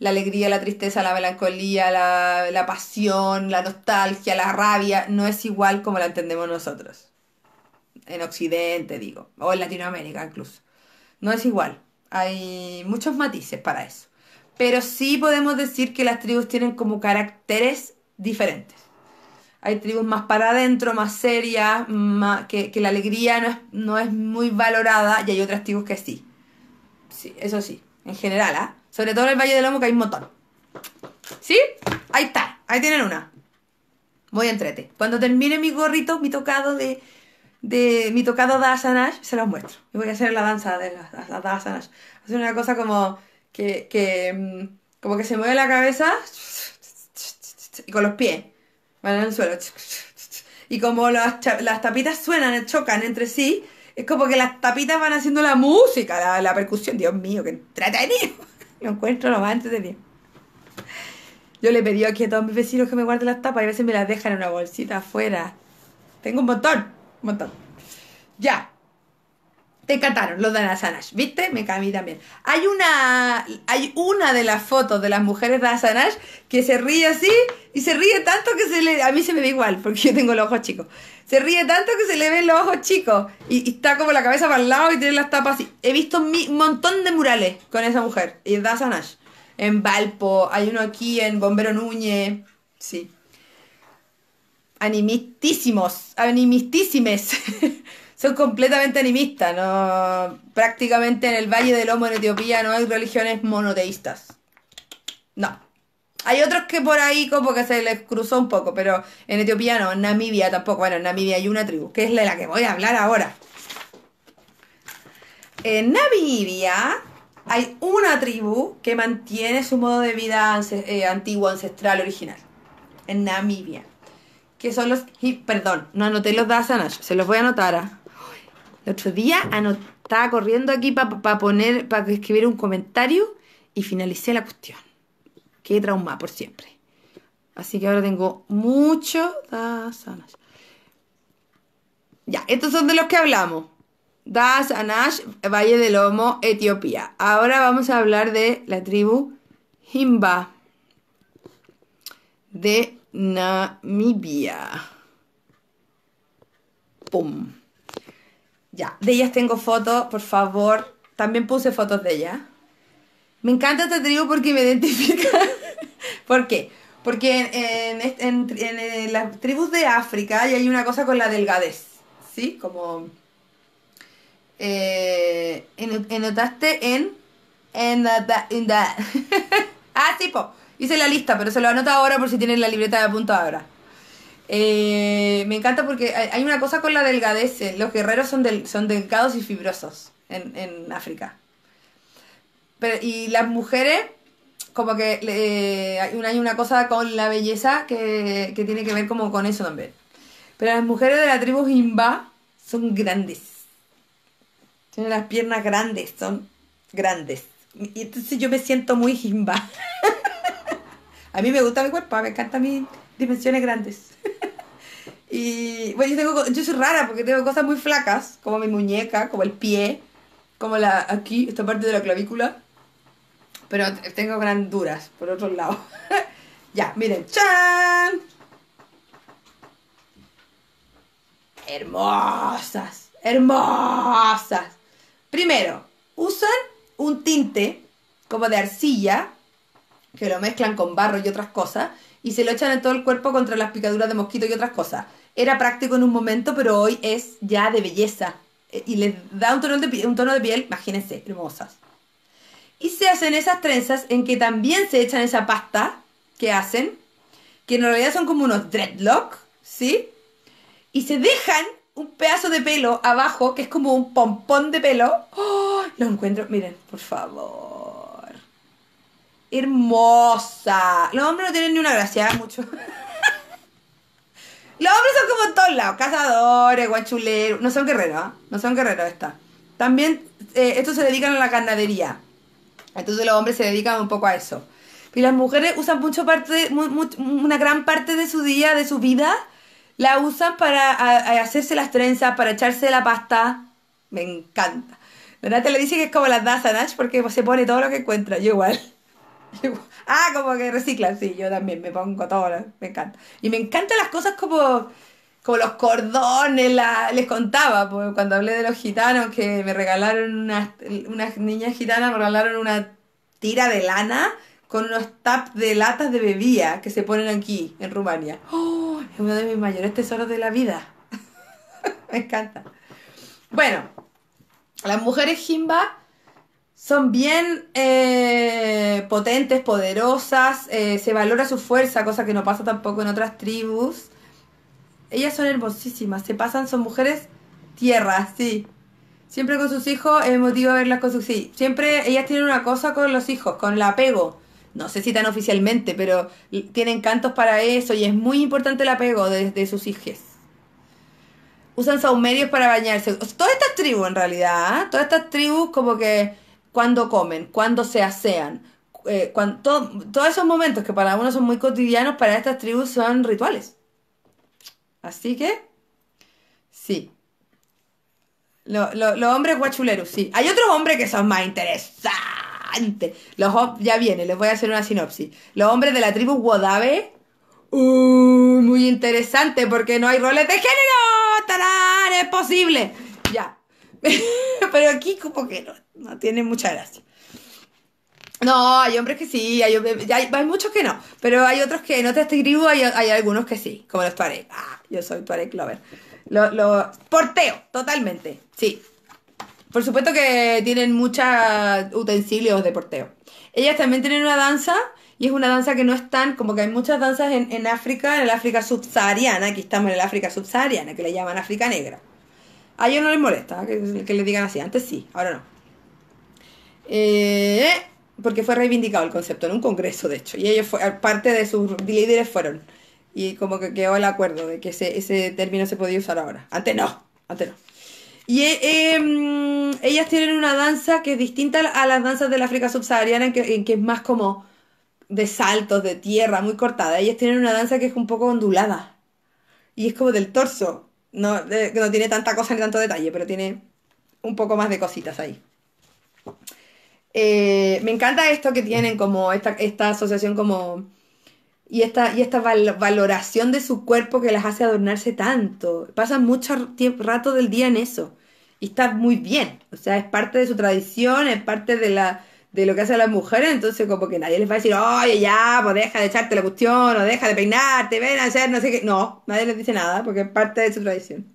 la alegría, la tristeza, la melancolía, la, pasión, la nostalgia, la rabia, no es igual como la entendemos nosotros. En Occidente, digo, o en Latinoamérica incluso. No es igual. Hay muchos matices para eso. Pero sí podemos decir que las tribus tienen como caracteres diferentes. Hay tribus más para adentro, más serias, que, la alegría no es, no es muy valorada y hay otras tribus que sí. Sí, eso sí. En general, ¿ah? Sobre todo en el Valle del Lomo que hay un montón. ¿Sí? Ahí está. Ahí tienen una. Voy a entrete. Cuando termine mi gorrito, mi tocado de, de mi tocado de asanas, se los muestro. Y voy a hacer la danza de las las, una cosa como que, que, mm, como que se mueve la cabeza y con los pies van en el suelo. Y como las, las tapitas suenan, chocan entre sí, es como que las tapitas van haciendo la música, la, percusión. Dios mío, qué entretenido. Lo encuentro lo más entretenido. Yo le pedí aquí a todos mis vecinos que me guarden las tapas y a veces me las dejan en una bolsita afuera. Tengo un montón, un montón. Ya te cataron los de Asanash, ¿viste? Me cae también. Hay una, hay una de las fotos de las mujeres de Asanash que se ríe así y se ríe tanto que se le, a mí se me ve igual porque yo tengo los ojos chicos. Se ríe tanto que se le ven los ojos chicos y, está como la cabeza para el lado y tiene las tapas así. He visto un montón de murales con esa mujer y es de En Valpo, hay uno aquí en Bombero Núñez, sí. Animistísimos, animistísimes. Son completamente animistas, ¿no? Prácticamente en el Valle del Homo en Etiopía no hay religiones monoteístas. No. Hay otros que por ahí como que se les cruzó un poco, pero en Etiopía no, en Namibia tampoco. Bueno, en Namibia hay una tribu, que es la la que voy a hablar ahora. En Namibia hay una tribu que mantiene su modo de vida eh, antiguo, ancestral, original. En Namibia. Que son los... Perdón, no anoté los Asanash. se los voy a anotar. ahora. El otro día anotaba corriendo aquí para poner, para escribir un comentario y finalicé la cuestión. Qué trauma por siempre. Así que ahora tengo mucho dasanash. Ya, estos son de los que hablamos. Das Anash, Valle del Lomo, Etiopía. Ahora vamos a hablar de la tribu Himba de Namibia. Pum. Ya, de ellas tengo fotos, por favor. También puse fotos de ellas. Me encanta esta tribu porque me identifica. ¿Por qué? Porque en, eh, las tribus de África hay una cosa con la delgadez, ¿sí? Como... Eh, en... En ah, tipo. Hice la lista, pero se lo anoto ahora por si tienen la libreta de apunto ahora. Eh, me encanta porque hay una cosa con la delgadez. Eh, los guerreros son, son delgados y fibrosos en, África. y las mujeres, como que eh, hay, una, cosa con la belleza que, tiene que ver como con eso también. Pero las mujeres de la tribu Jimba son grandes. Tienen las piernas grandes, son grandes. Y entonces yo me siento muy Jimba. a mí me gusta mi cuerpo, me encantan mis dimensiones grandes. Y bueno, yo, tengo, soy rara porque tengo cosas muy flacas, como mi muñeca, como el pie, como la aquí, esta parte de la clavícula. Pero tengo granduras, por otro lado. ya, miren, ¡chan! Hermosas, hermosas. Primero, usan un tinte como de arcilla, que lo mezclan con barro y otras cosas, y se lo echan en todo el cuerpo contra las picaduras de mosquito y otras cosas era práctico en un momento, pero hoy es ya de belleza. Eh, y les da un tono de, piel, imagínense, hermosas. Y se hacen esas trenzas en que también se echan esa pasta que hacen, que en realidad son como unos dreadlock, ¿sí? Y se dejan un pedazo de pelo abajo, que es como un pompón de pelo. ¡Oh! Lo encuentro, miren, por favor. Hermosa. Los hombres no tienen ni una gracia, mucho. Los hombres son como en todos lados, cazadores, guachuleros, no son guerreros, ¿ah? no son guerreros esta. También eh, estos se dedican a la ganadería. Entonces los hombres se dedican un poco a eso. Y las mujeres usan mucho parte, una gran parte de su día, de su vida, la usan para hacerse las trenzas, para echarse la pasta. Me encanta. La te le dice que es como las Nash porque se pone todo lo que encuentra. Yo igual. ah, como que reciclan, sí, yo también me pongo todo, me encanta. Y me encantan las cosas como, como los cordones, les contaba pues, cuando hablé de los gitanos que me regalaron unas, niñas gitanas, me regalaron una tira de lana con unos tap de latas de bebida que se ponen aquí, en Rumania. ¡Oh! Es uno de mis mayores tesoros de la vida. me encanta. Bueno, las mujeres Jimba son bien eh, potentes, poderosas, eh, se valora su fuerza, cosa que no pasa tampoco en otras tribus. Ellas son hermosísimas, se pasan, son mujeres tierras, sí. Siempre con sus hijos, es motivo de verlas con sus hijos. Sí, siempre ellas tienen una cosa con los hijos, con el apego. No sé si tan oficialmente, pero tienen cantos para eso y es muy importante el apego de, sus hijos usan saumerios para bañarse. Todas estas tribus, en realidad, ¿ah? todas estas tribus como que cuando comen, cuando se asean, eh, cuando, todos esos momentos que para uno son muy cotidianos, para estas tribus son rituales. Así que, sí. Los hombres guachuleros, sí. Hay otros hombres que son más interesantes. Los ya viene, les voy a hacer una sinopsis. Los hombres de la tribu Wodabe, uh, muy interesante porque no hay roles de género. ¡Tarán! Es posible. Pero aquí como que no, no tiene mucha gracia. No, hay hombres que sí, hay, muchos que no, pero hay otros que no te escribo, hay, hay algunos que sí, como los Tuareg. Ah, yo soy Tuareg Clover. Lo, porteo, totalmente, sí. Por supuesto que tienen muchos utensilios de porteo. Ellas también tienen una danza, y es una danza que no es tan, como que hay muchas danzas en, en África, en el África subsahariana, aquí estamos en el África subsahariana, que le llaman África Negra a ellos no les molesta que, les digan así. Antes sí, ahora no. Eh, porque fue reivindicado el concepto en un congreso, de hecho. Y ellos, fue, parte de sus líderes fueron. Y como que quedó el acuerdo de que ese, término se podía usar ahora. Antes no, antes no. Y eh, em, ellas tienen una danza que es distinta a las danzas del África subsahariana, en que, que, es más como de saltos, de tierra, muy cortada. Ellas tienen una danza que es un poco ondulada. Y es como del torso. No, no tiene tanta cosa ni tanto detalle, pero tiene un poco más de cositas ahí. Eh, me encanta esto que tienen como esta, asociación como... Y esta, y esta valoración de su cuerpo que las hace adornarse tanto. Pasan mucho rato del día en eso. Y está muy bien. O sea, es parte de su tradición, es parte de la de lo que hacen las mujeres, entonces como que nadie les va a decir, oye, ya, pues deja de echarte la cuestión, o deja de peinarte, ven a hacer, no sé qué. No, nadie les dice nada, porque es parte de su tradición.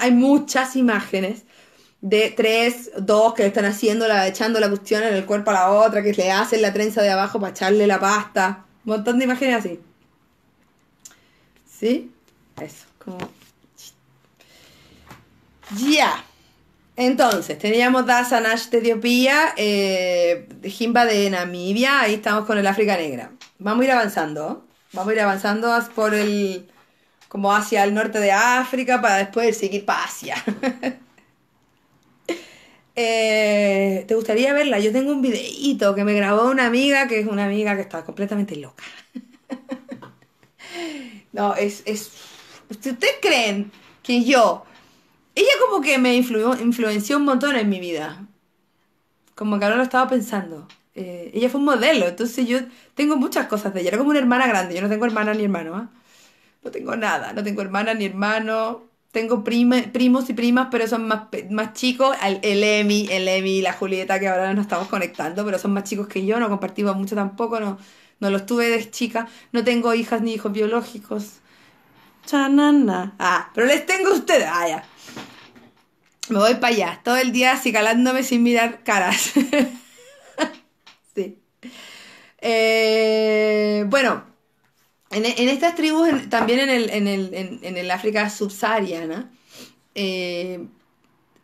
hay muchas imágenes de tres, dos que le están haciendo, la, echando la cuestión en el cuerpo a la otra, que le hacen la trenza de abajo para echarle la pasta. Un montón de imágenes así. ¿Sí? Eso, como... Ya. Entonces, teníamos Dasanash de Etiopía, eh, Jimba de Namibia, ahí estamos con el África Negra. Vamos a ir avanzando, vamos a ir avanzando por el, como hacia el norte de África para después seguir para Asia. Eh, ¿Te gustaría verla? Yo tengo un videíto que me grabó una amiga, que es una amiga que está completamente loca. no, es... ¿Ustedes creen que yo ella como que me influyó, influenció un montón en mi vida. Como que ahora lo estaba pensando. Eh, ella fue un modelo, entonces yo tengo muchas cosas de ella. Era como una hermana grande, yo no tengo hermana ni hermano. ¿ah? No tengo nada, no tengo hermana ni hermano. Tengo primos y primas, pero son más, más chicos. El, Emi, el Emi, la Julieta, que ahora nos estamos conectando, pero son más chicos que yo, no compartimos mucho tampoco, no, no los tuve de chica. No tengo hijas ni hijos biológicos. Chanana. Ah, pero les tengo a ustedes. Ah, me voy para allá, todo el día calándome sin mirar caras. sí. Eh, bueno, en, estas tribus, también en el, en el, en, el África subsahariana, eh,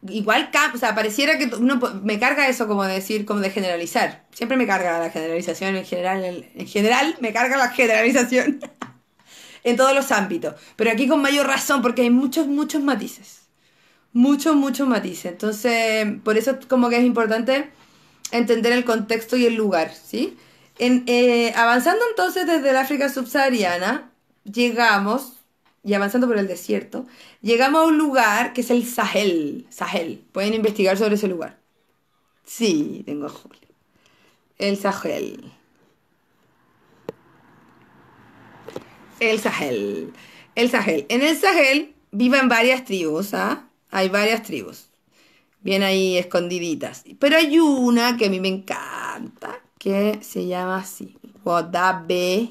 igual, o sea, pareciera que uno me carga eso como decir, como de generalizar. Siempre me carga la generalización en general, en general me carga la generalización en todos los ámbitos. Pero aquí con mayor razón porque hay muchos, muchos matices mucho, mucho matiz. Entonces, por eso como que es importante entender el contexto y el lugar, ¿sí? En, eh, avanzando entonces desde el África subsahariana, llegamos, y avanzando por el desierto, llegamos a un lugar que es el Sahel. Sahel, pueden investigar sobre ese lugar. Sí, tengo El Sahel. El Sahel. El Sahel. En el Sahel viven varias tribus, ¿ah? Hay varias tribus, Vienen ahí escondiditas. Pero hay una que a mí me encanta, que se llama así, Wodabe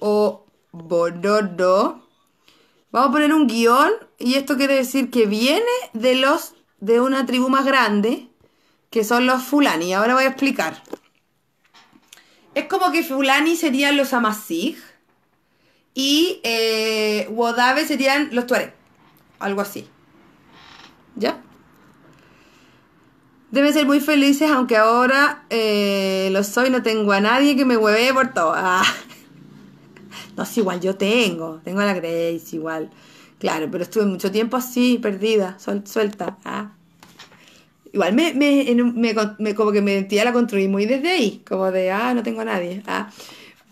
o Bororo. Vamos a poner un guión y esto quiere decir que viene de los de una tribu más grande que son los fulani. Ahora voy a explicar. Es como que fulani serían los amasig y Wodabe eh, serían los tuareg, algo así. ¿Ya? Deben ser muy felices, aunque ahora eh, lo soy, no tengo a nadie que me hueve por todo. Ah. No, es igual, yo tengo, tengo a la Grace igual. Claro, pero estuve mucho tiempo así, perdida, suelta. Ah. Igual me, como que mi la construí muy desde ahí, como de, ah, no tengo a nadie. Ah.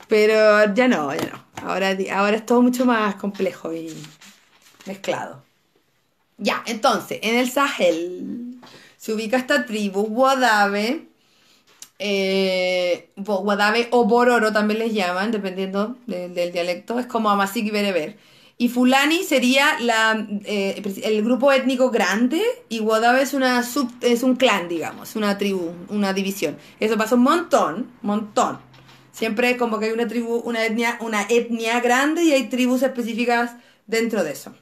Pero ya no, ya no. Ahora, ahora es todo mucho más complejo y mezclado. Ya, entonces, en el Sahel se ubica esta tribu, Wadabe, eh, o Bororo también les llaman, dependiendo del dialecto, es como Amasik y Bereber. Y Fulani sería eh, el grupo étnico grande y Wadabe es, una sub, es un clan, digamos, una tribu, una división. Eso pasa un montón, montón. Siempre como que hay una tribu, una etnia, una etnia grande y hay tribus específicas dentro de eso.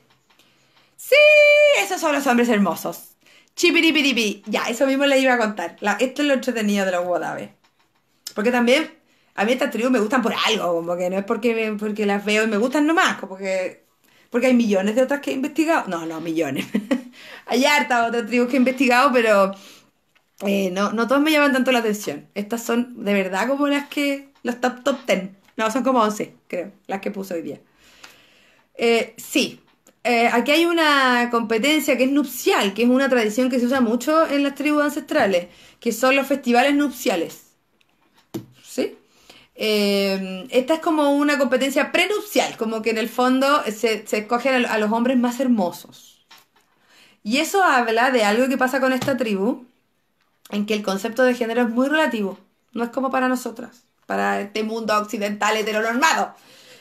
Sí, esos son los hombres hermosos. Chipiripiripi. Ya, eso mismo le iba a contar. esto es lo entretenido de los Wodabe Porque también a mí estas tribus me gustan por algo, como que no es porque, porque las veo y me gustan nomás, como que... Porque hay millones de otras que he investigado. No, no, millones. hay hartas otras tribus que he investigado, pero eh, no, no todas me llaman tanto la atención. Estas son de verdad como las que... Los top, top 10. No, son como 11, creo, las que puse hoy día. Eh, sí, eh, aquí hay una competencia que es nupcial, que es una tradición que se usa mucho en las tribus ancestrales, que son los festivales nupciales. ¿Sí? Eh, esta es como una competencia prenupcial, como que en el fondo se, escogen a, los hombres más hermosos. Y eso habla de algo que pasa con esta tribu, en que el concepto de género es muy relativo, no es como para nosotras, para este mundo occidental heteronormado.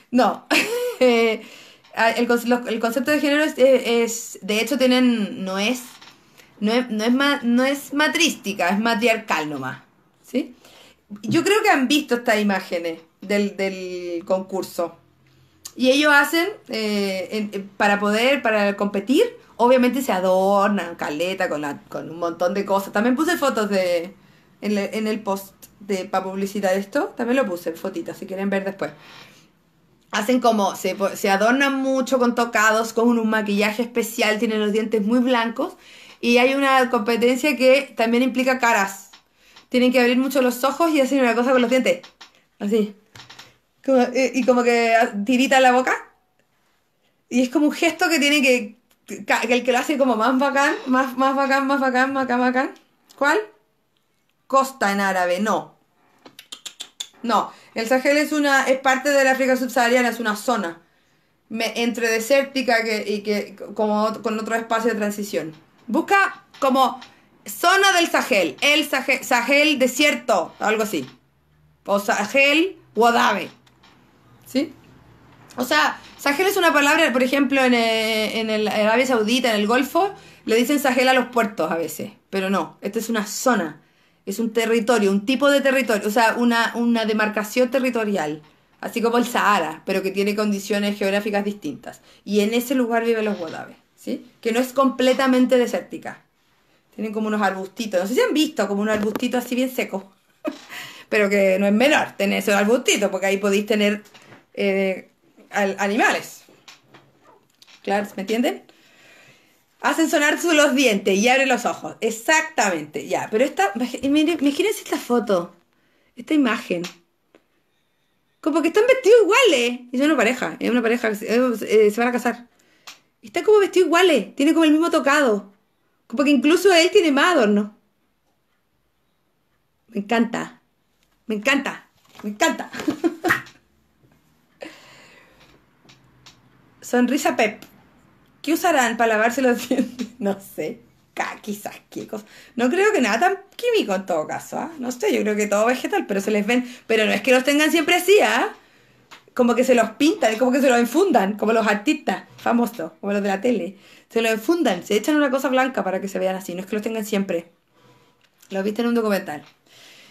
No. Eh, Ah, el, el concepto de género eh, es, de hecho, tienen, no es, no es, no es, no es matrística, es matriarcal nomás, ¿sí? Yo creo que han visto estas imágenes del, del concurso. Y ellos hacen, eh, eh, para poder, para competir, obviamente se adornan, caleta, con, con un montón de cosas. También puse fotos de en, el post de para publicidad esto, también lo puse, fotitas si quieren ver después hacen como, se, adornan mucho con tocados, con un maquillaje especial, tienen los dientes muy blancos. Y hay una competencia que también implica caras. Tienen que abrir mucho los ojos y hacer una cosa con los dientes. Así. Eh, y, como que ah, tirita la boca. Y es como un gesto que tiene que. que el que lo hace como más bacán, más, más bacán, más bacán, más bacán. ¿Cuál? Costa en árabe, no. No, el Sahel es, una, es parte de la África subsahariana, es una zona entre desértica y que como con otro espacio de transición. Busca como zona del Sahel, el Sahel, desierto, algo así. O Sahel Wadabe. ¿Sí? O sea, Sahel es una palabra, por ejemplo, eh, en, el, en Arabia Saudita, en el Golfo, le dicen Sahel a los puertos a veces, pero no, esta es una zona es un territorio, un tipo de territorio, o sea, una, una demarcación territorial, así como el Sahara, pero que tiene condiciones geográficas distintas. Y en ese lugar viven los guadaves, ¿sí? Que no es completamente desértica. Tienen como unos arbustitos, no sé si han visto, como un arbustito así bien seco pero que no es menor tener esos arbustitos, porque ahí podéis tener eh, animales. Claro, ¿me entienden? Hacen sonar los dientes y abre los ojos. Exactamente, ya. Pero esta, imagínense esta foto, esta imagen. Como que están vestidos iguales. Y son una pareja, es una pareja, eh, se van a casar. Están como vestidos iguales, tiene como el mismo tocado. Como que incluso él tiene más adorno. Me encanta, me encanta, me encanta. Sonrisa Pep. ¿Qué usarán para lavarse los dientes? No sé. Quizás, qué No creo que nada tan químico en todo caso, ¿ah? No sé, yo creo que todo vegetal, pero se les ven. Pero no es que los tengan siempre así, ¿ah? Como que se los pintan, como que se los enfundan, como los artistas famosos, como los de la tele. Se los enfundan, se echan una cosa blanca para que se vean así, no es que los tengan siempre. Lo viste en un documental.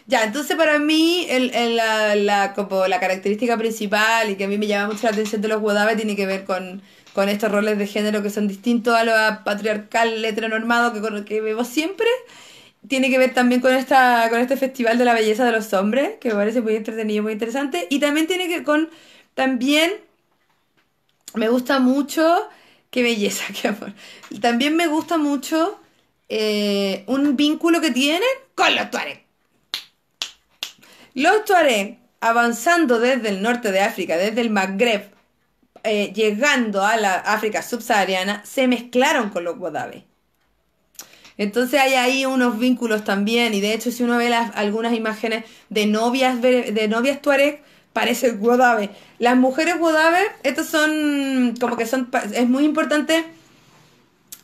Ya, entonces para mí la, como la característica principal y que a mí me llama mucho la atención de los guadaves tiene que ver con con estos roles de género que son distintos a lo patriarcal heteronormado que, que vemos siempre, tiene que ver también con, esta, con este Festival de la Belleza de los Hombres, que me parece muy entretenido, muy interesante, y también tiene que con, también me gusta mucho, qué belleza, qué amor, también me gusta mucho eh, un vínculo que tiene con los Tuareg. Los Tuareg, avanzando desde el norte de África, desde el Magreb, eh, llegando a la África subsahariana, se mezclaron con los guadaves. Entonces hay ahí unos vínculos también, y de hecho si uno ve las, algunas imágenes de novias, de novias tuareg, parece guadabe. Las mujeres Wadabe, estos son como que son, es muy importante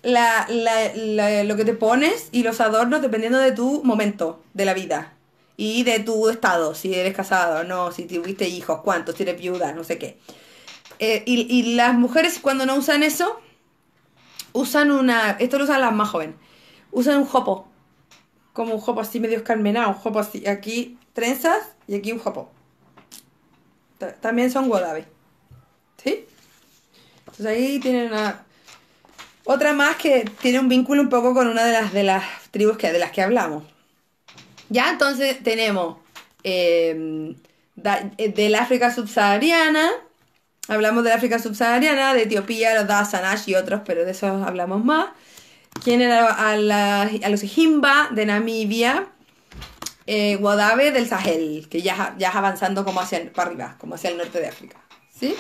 lo que te pones y los adornos dependiendo de tu momento de la vida y de tu estado, si eres casado, no, si tuviste hijos, cuántos, si eres viuda, no sé qué. Eh, y, las mujeres cuando no usan eso, usan una... Esto lo usan las más jóvenes. Usan un jopo. Como un jopo así medio escarmenado. Un jopo así. Aquí trenzas y aquí un jopo. También son godave ¿Sí? Entonces ahí tienen una... Otra más que tiene un vínculo un poco con una de las, de las tribus que, de las que hablamos. Ya entonces tenemos eh, eh, del África subsahariana, Hablamos de África subsahariana, de Etiopía, los Dasanash y otros, pero de esos hablamos más. ¿Quién era a, los jimba de Namibia? Eh, Guadabe del Sahel, que ya, ya es avanzando como hacia arriba, como hacia el norte de África. ¿Sí?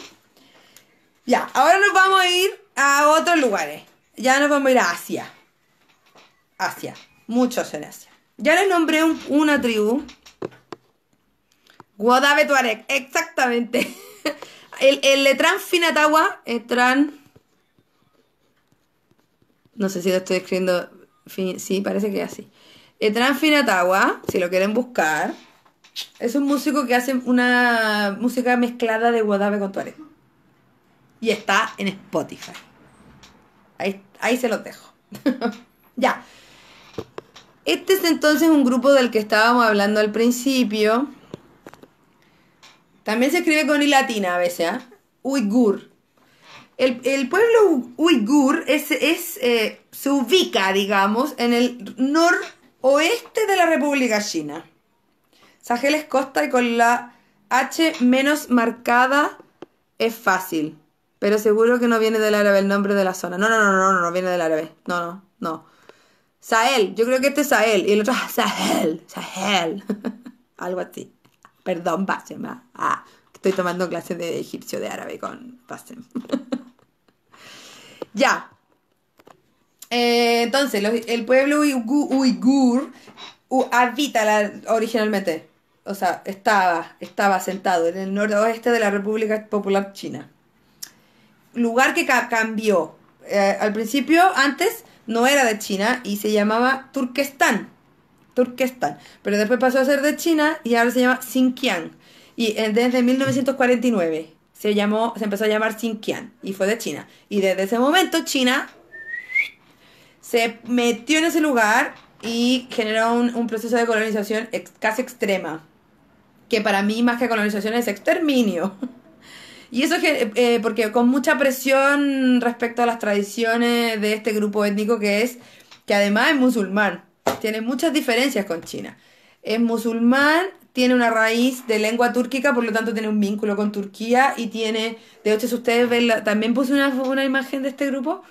Ya, ahora nos vamos a ir a otros lugares. Ya nos vamos a ir a Asia. Asia, muchos en Asia. Ya les nombré una tribu. Guadabe Tuareg, exactamente. El, el Tran Finatagua, Etran. No sé si lo estoy escribiendo. sí, parece que es así. Etran eh, Finatagua, si lo quieren buscar, es un músico que hace una música mezclada de Guadave con Tuareg. Y está en Spotify. Ahí, ahí se los dejo. ya. Este es entonces un grupo del que estábamos hablando al principio. También se escribe con i latina a veces, ¿ah? Uigur. El, pueblo uigur es, eh, se ubica, digamos, en el noroeste de la República China. Sahel es costa y con la H menos marcada es fácil. Pero seguro que no viene del árabe el nombre de la zona. No, no, no, no, no, no viene del árabe. No, no, no. Sahel, yo creo que este es Sahel. Y el otro Sahel, Sahel. Algo así. Perdón, Bassem. Ah, estoy tomando clases de egipcio, de árabe con Bassem. ya. Eh, entonces, el pueblo uigur habita originalmente. O sea, estaba, estaba sentado en el noroeste de la República Popular China. Lugar que cambió. Eh, al principio, antes, no era de China y se llamaba Turquestán. Turquestán, pero después pasó a ser de China y ahora se llama Xinjiang. Y eh, desde 1949 se, llamó, se empezó a llamar Xinjiang y fue de China. Y desde ese momento China se metió en ese lugar y generó un, proceso de colonización casi extrema, que para mí más que colonización es exterminio. Y eso es eh, porque con mucha presión respecto a las tradiciones de este grupo étnico que es, que además es musulmán tiene muchas diferencias con China. Es musulmán, tiene una raíz de lengua túrquica, por lo tanto tiene un vínculo con Turquía y tiene, de hecho si ustedes ven, también puse una, imagen de este grupo,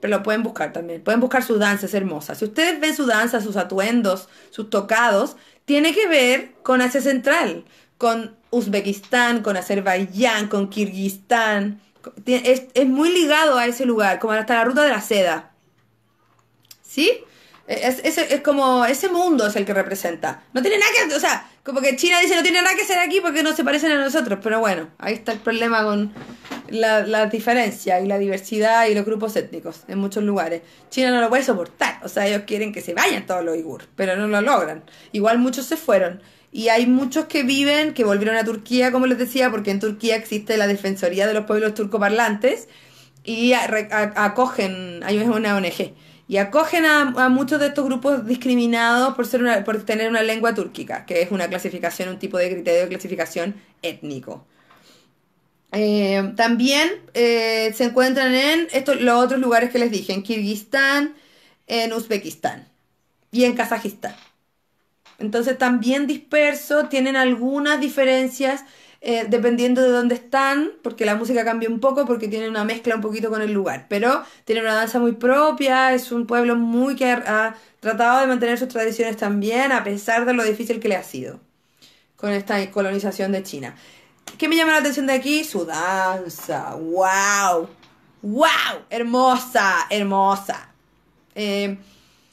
pero lo pueden buscar también, pueden buscar su danza, es hermosa. Si ustedes ven su danza, sus atuendos, sus tocados, tiene que ver con Asia Central, con Uzbekistán, con Azerbaiyán, con Kirguistán, es muy ligado a ese lugar, como hasta la ruta de la seda. ¿Sí? Es, como, ese mundo es el que representa. No tiene nada que, o sea, como que China dice no tiene nada que hacer aquí porque no se parecen a nosotros, pero bueno, ahí está el problema con la, diferencia y la diversidad y los grupos étnicos en muchos lugares. China no lo puede soportar, o sea, ellos quieren que se vayan todos los uigur, pero no lo logran. Igual muchos se fueron y hay muchos que viven, que volvieron a Turquía, como les decía, porque en Turquía existe la Defensoría de los Pueblos Turcoparlantes y acogen, hay una ONG y acogen a, muchos de estos grupos discriminados por, por tener una lengua túrquica, que es una clasificación, un tipo de criterio de clasificación étnico. Eh, también eh, se encuentran en los otros lugares que les dije, en Kirguistán, en Uzbekistán y en Kazajistán. Entonces también dispersos, tienen algunas diferencias eh, dependiendo de dónde están, porque la música cambia un poco, porque tiene una mezcla un poquito con el lugar, pero tiene una danza muy propia, es un pueblo muy que ha, tratado de mantener sus tradiciones también, a pesar de lo difícil que le ha sido con esta colonización de China. ¿Qué me llama la atención de aquí? Su danza, wow, wow, hermosa, hermosa. Eh,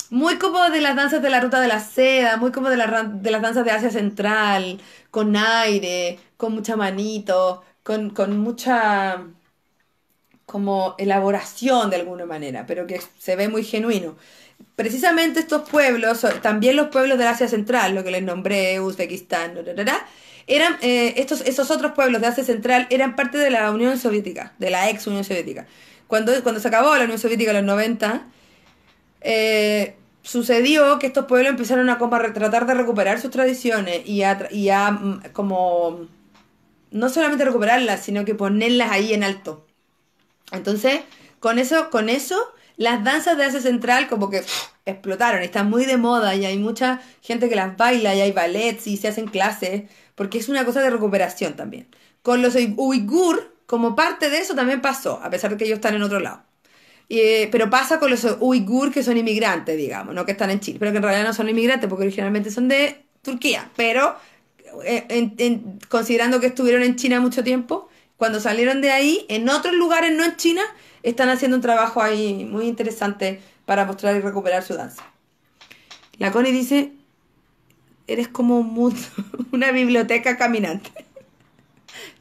muy como de las danzas de la ruta de la seda, muy como de las danzas de Asia Central, con aire, con mucha manito, con, mucha como elaboración de alguna manera, pero que se ve muy genuino. Precisamente estos pueblos, también los pueblos de Asia Central, lo que les nombré, Uzbekistán, eran eh, estos, esos otros pueblos de Asia Central eran parte de la Unión Soviética, de la ex Unión Soviética. Cuando, cuando se acabó la Unión Soviética en los 90, sucedió que estos pueblos empezaron a, tratar de recuperar sus tradiciones y a, mm, como no solamente recuperarlas, sino que ponerlas ahí en alto. Entonces, con eso, con eso, las danzas de Asia Central como que explotaron, están muy de moda y hay mucha gente que las baila y hay ballets y se hacen clases, porque es una cosa de recuperación también. Con los uigur, como parte de eso también pasó, a pesar de que ellos están en otro lado. Eh, pero pasa con los uigur que son inmigrantes, digamos, no que están en Chile, pero que en realidad no son inmigrantes porque originalmente son de Turquía, pero eh, considerando que estuvieron en China mucho tiempo, cuando salieron de ahí, en otros lugares, no en China, están haciendo un trabajo ahí muy interesante para mostrar y recuperar su danza. La Connie dice, eres como un mundo, una biblioteca caminante.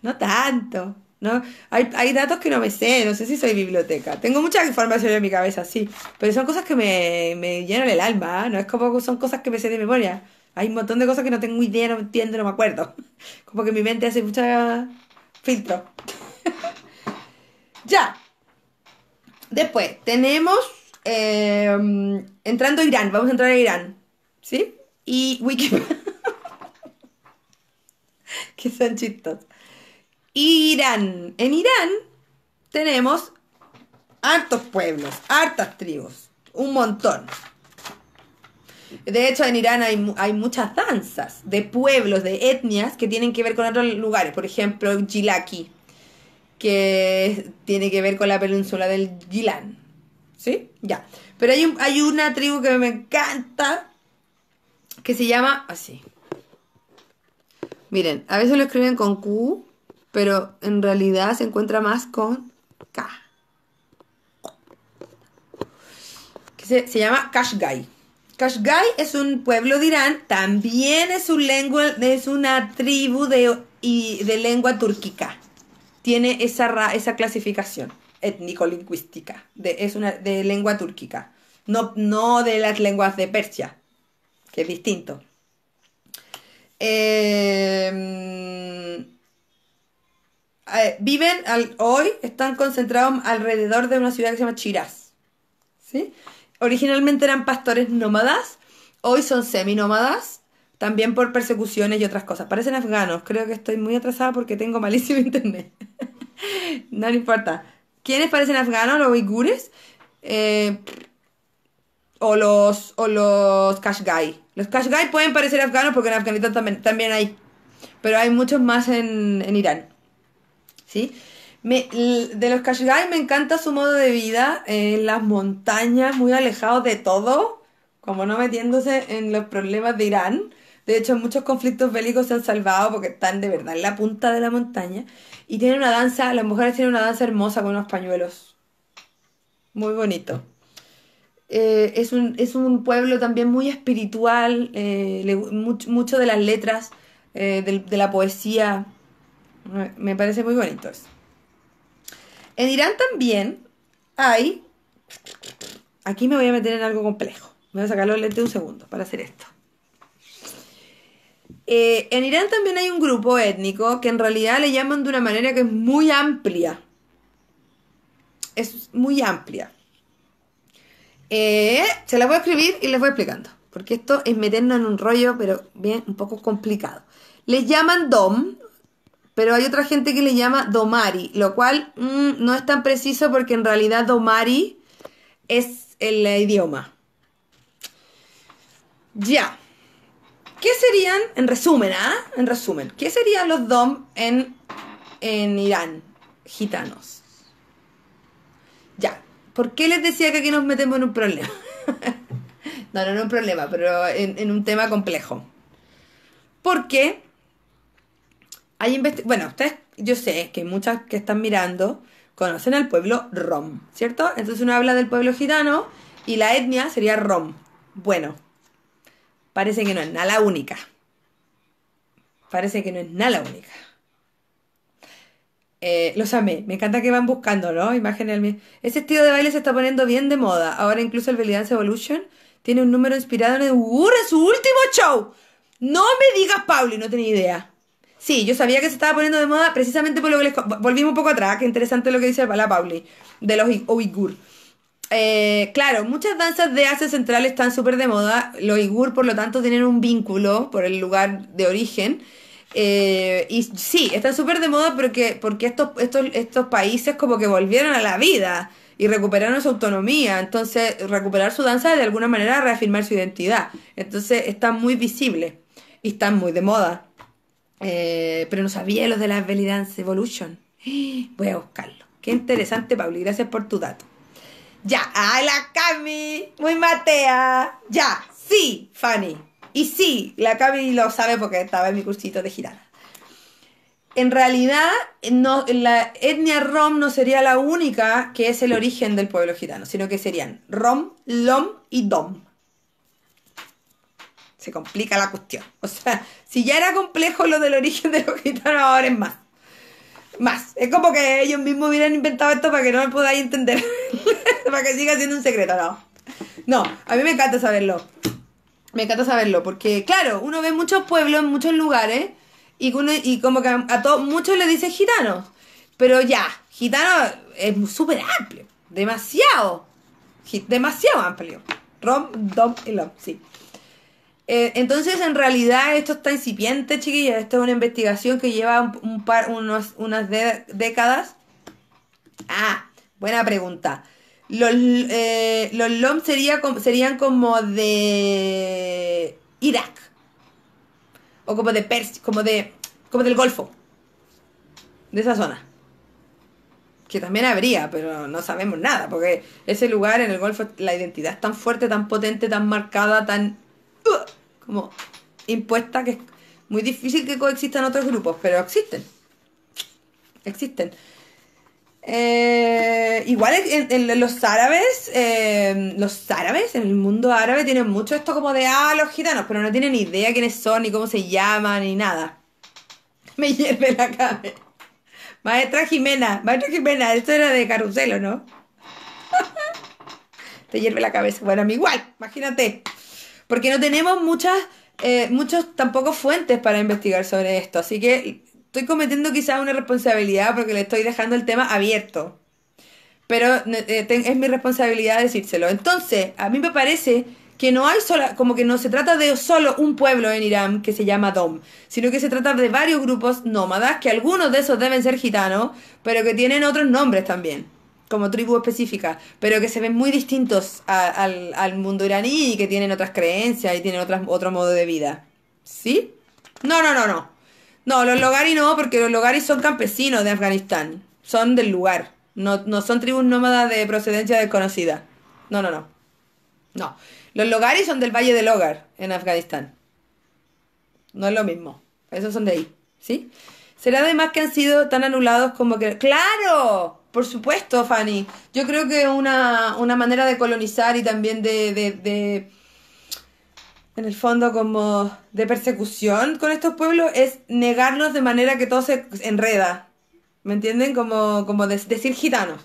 No tanto. ¿no? Hay, datos que no me sé, no sé si soy biblioteca. Tengo mucha información en mi cabeza, sí, pero son cosas que me, llenan el alma, ¿eh? no es como que son cosas que me sé de memoria. Hay un montón de cosas que no tengo idea, no entiendo, no me acuerdo. Como que mi mente hace mucha filtro. ya. Después, tenemos... Em, entrando a Irán, vamos a entrar a Irán. ¿Sí? Y Wikipedia. que son chistos. Irán. En Irán tenemos hartos pueblos, hartas tribus, un montón. De hecho, en Irán hay, muchas danzas de pueblos, de etnias que tienen que ver con otros lugares. Por ejemplo, Gilaki, que tiene que ver con la península del Gilán. ¿Sí? Ya. Pero hay, hay una tribu que me encanta que se llama así. Miren, a veces lo escriben con Q, pero en realidad se encuentra más con K. Que se, llama Kashgai. Kashgai es un pueblo de Irán, también es, un lengua, es una tribu de, y de lengua turquica. Tiene esa, esa clasificación étnico-lingüística, de, es una, de lengua turquica, no, no de las lenguas de Persia, que es distinto. Eh, eh, viven hoy, están concentrados alrededor de una ciudad que se llama Chiraz. ¿sí? Originalmente eran pastores nómadas, hoy son seminómadas, también por persecuciones y otras cosas. Parecen afganos, creo que estoy muy atrasada porque tengo malísimo internet. no le importa. ¿Quiénes parecen afganos? Los uigures. Eh, o los, o los Kashgai. Los Kashgai pueden parecer afganos porque en Afganistán también, también hay. Pero hay muchos más en, en Irán. ¿sí? de los y me encanta su modo de vida en las montañas, muy alejados de todo, como no metiéndose en los problemas de Irán. De hecho, muchos conflictos bélicos se han salvado porque están de verdad en la punta de la montaña. Y tienen una danza, las mujeres tienen una danza hermosa con unos pañuelos. Muy bonito. Eh, es, un, pueblo también muy espiritual, eh, mucho de las letras, eh, de, la poesía, me parece muy bonito eso. En Irán también hay... Aquí me voy a meter en algo complejo. Me voy a sacar los lentes un segundo para hacer esto. Eh, en Irán también hay un grupo étnico que en realidad le llaman de una manera que es muy amplia. Es muy amplia. Eh, se la voy a escribir y les voy explicando. Porque esto es meternos en un rollo, pero bien, un poco complicado. Les llaman DOM pero hay otra gente que le llama domari, lo cual mm, no es tan preciso porque en realidad domari es el eh, idioma. Ya. ¿Qué serían, en resumen, ah? En resumen, ¿qué serían los dom en, Irán? Gitanos. Ya. ¿Por qué les decía que aquí nos metemos en un problema? no, no, en un problema, pero en, un tema complejo. ¿Por qué bueno, ustedes, yo sé que muchas que están mirando conocen al pueblo rom, ¿cierto? Entonces uno habla del pueblo gitano y la etnia sería rom. Bueno, parece que no es nada la única. Parece que no es nada la única. Eh, los amé, me encanta que van buscando, ¿no? Imágenes Ese estilo de baile se está poniendo bien de moda. Ahora incluso el Belly Evolution tiene un número inspirado en el... ¡Uh, su último show! No me digas, Pauli, no tenía idea. Sí, yo sabía que se estaba poniendo de moda precisamente por lo que les... Volvimos un poco atrás, que interesante lo que dice Bala Pauli, de los uigur. Eh, claro, muchas danzas de Asia Central están súper de moda. Los Igur, por lo tanto, tienen un vínculo por el lugar de origen. Eh, y sí, están súper de moda porque, porque estos, estos, estos países como que volvieron a la vida y recuperaron su autonomía. Entonces, recuperar su danza es de alguna manera reafirmar su identidad. Entonces, están muy visibles y están muy de moda. Eh, pero no sabía los de las Belly Evolution. Voy a buscarlo. Qué interesante, Pablo. gracias por tu dato. Ya, a la Cami. Muy matea. Ya, sí, Fanny. Y sí, la Cami lo sabe porque estaba en mi cursito de girada. En realidad, la etnia rom no sería la única que es el origen del pueblo gitano, sino que serían rom, lom y dom se complica la cuestión. O sea, si ya era complejo lo del origen de los gitanos, ahora es más. Más. Es como que ellos mismos hubieran inventado esto para que no me podáis entender. para que siga siendo un secreto, no. No, a mí me encanta saberlo. Me encanta saberlo, porque claro, uno ve muchos pueblos, muchos lugares, y, como que a, todos, muchos le dicen gitanos. Pero ya, gitano es súper amplio. Demasiado. Demasiado amplio. Rom, dom y lom, sí. Eh, entonces, en realidad, esto está incipiente, chiquillas. Esto es una investigación que lleva un, par, unos, unas décadas. Ah, buena pregunta. Los, eh, los LOM serían como de Irak. O como de Persia, como de. como del Golfo. De esa zona. Que también habría, pero no sabemos nada, porque ese lugar en el Golfo, la identidad es tan fuerte, tan potente, tan marcada, tan como impuesta que es muy difícil que coexistan otros grupos, pero existen. Existen. Eh, igual en, los árabes, em, los árabes en el mundo árabe tienen mucho esto como de, ah, los gitanos, pero no tienen ni idea quiénes son, ni cómo se llaman, ni nada. Me hierve la cabeza. Maestra Jimena, maestra Jimena, esto era de carruselo, ¿no? Te hierve la cabeza. Bueno, a mí igual, imagínate porque no tenemos muchas, eh, muchos tampoco fuentes para investigar sobre esto, así que estoy cometiendo quizás una responsabilidad porque le estoy dejando el tema abierto, pero eh, eh, es mi responsabilidad decírselo. Entonces, a mí me parece que no hay sola, como que no se trata de solo un pueblo en Irán que se llama Dom, sino que se trata de varios grupos nómadas, que algunos de esos deben ser gitanos, pero que tienen otros nombres también como tribu específica, pero que se ven muy distintos al, mundo iraní y que tienen otras creencias y tienen otras, otro modo de vida. ¿Sí? No, no, no, no. No, los logari no, porque los logari son campesinos de Afganistán, son del lugar, no, no son tribus nómadas de procedencia desconocida. No, no, no. No. Los logari son del Valle del Logar, en Afganistán. No es lo mismo. Esos son de ahí, ¿sí? Será además que han sido tan anulados como que... ¡Claro! Por supuesto, Fanny. Yo creo que una, manera de colonizar y también de, en el fondo, como de persecución con estos pueblos es negarnos de manera que todo se enreda. ¿Me entienden? Como, como decir gitanos.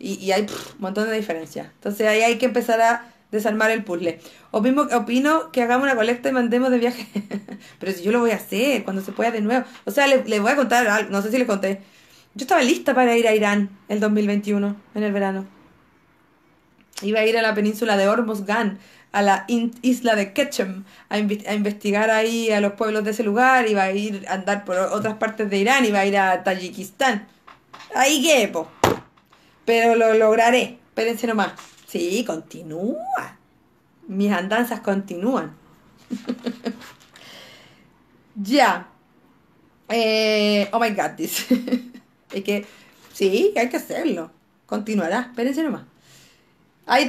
Y, hay un montón de diferencias. Entonces ahí hay que empezar a desarmar el puzzle. Opino, opino que hagamos una colecta y mandemos de viaje. Pero si yo lo voy a hacer, cuando se pueda de nuevo. O sea, le, voy a contar algo, no sé si le conté. Yo estaba lista para ir a Irán el 2021, en el verano. Iba a ir a la península de Ormuzgan, a la isla de Ketchum, a, investigar ahí a los pueblos de ese lugar, iba a ir a andar por otras partes de Irán, iba a ir a Tayikistán. Ahí qué, po. Pero lo lograré, espérense nomás. Sí, continúa. Mis andanzas continúan. ya. Eh, oh my god, dice. Es que sí, hay que hacerlo. Continuará, espérense nomás.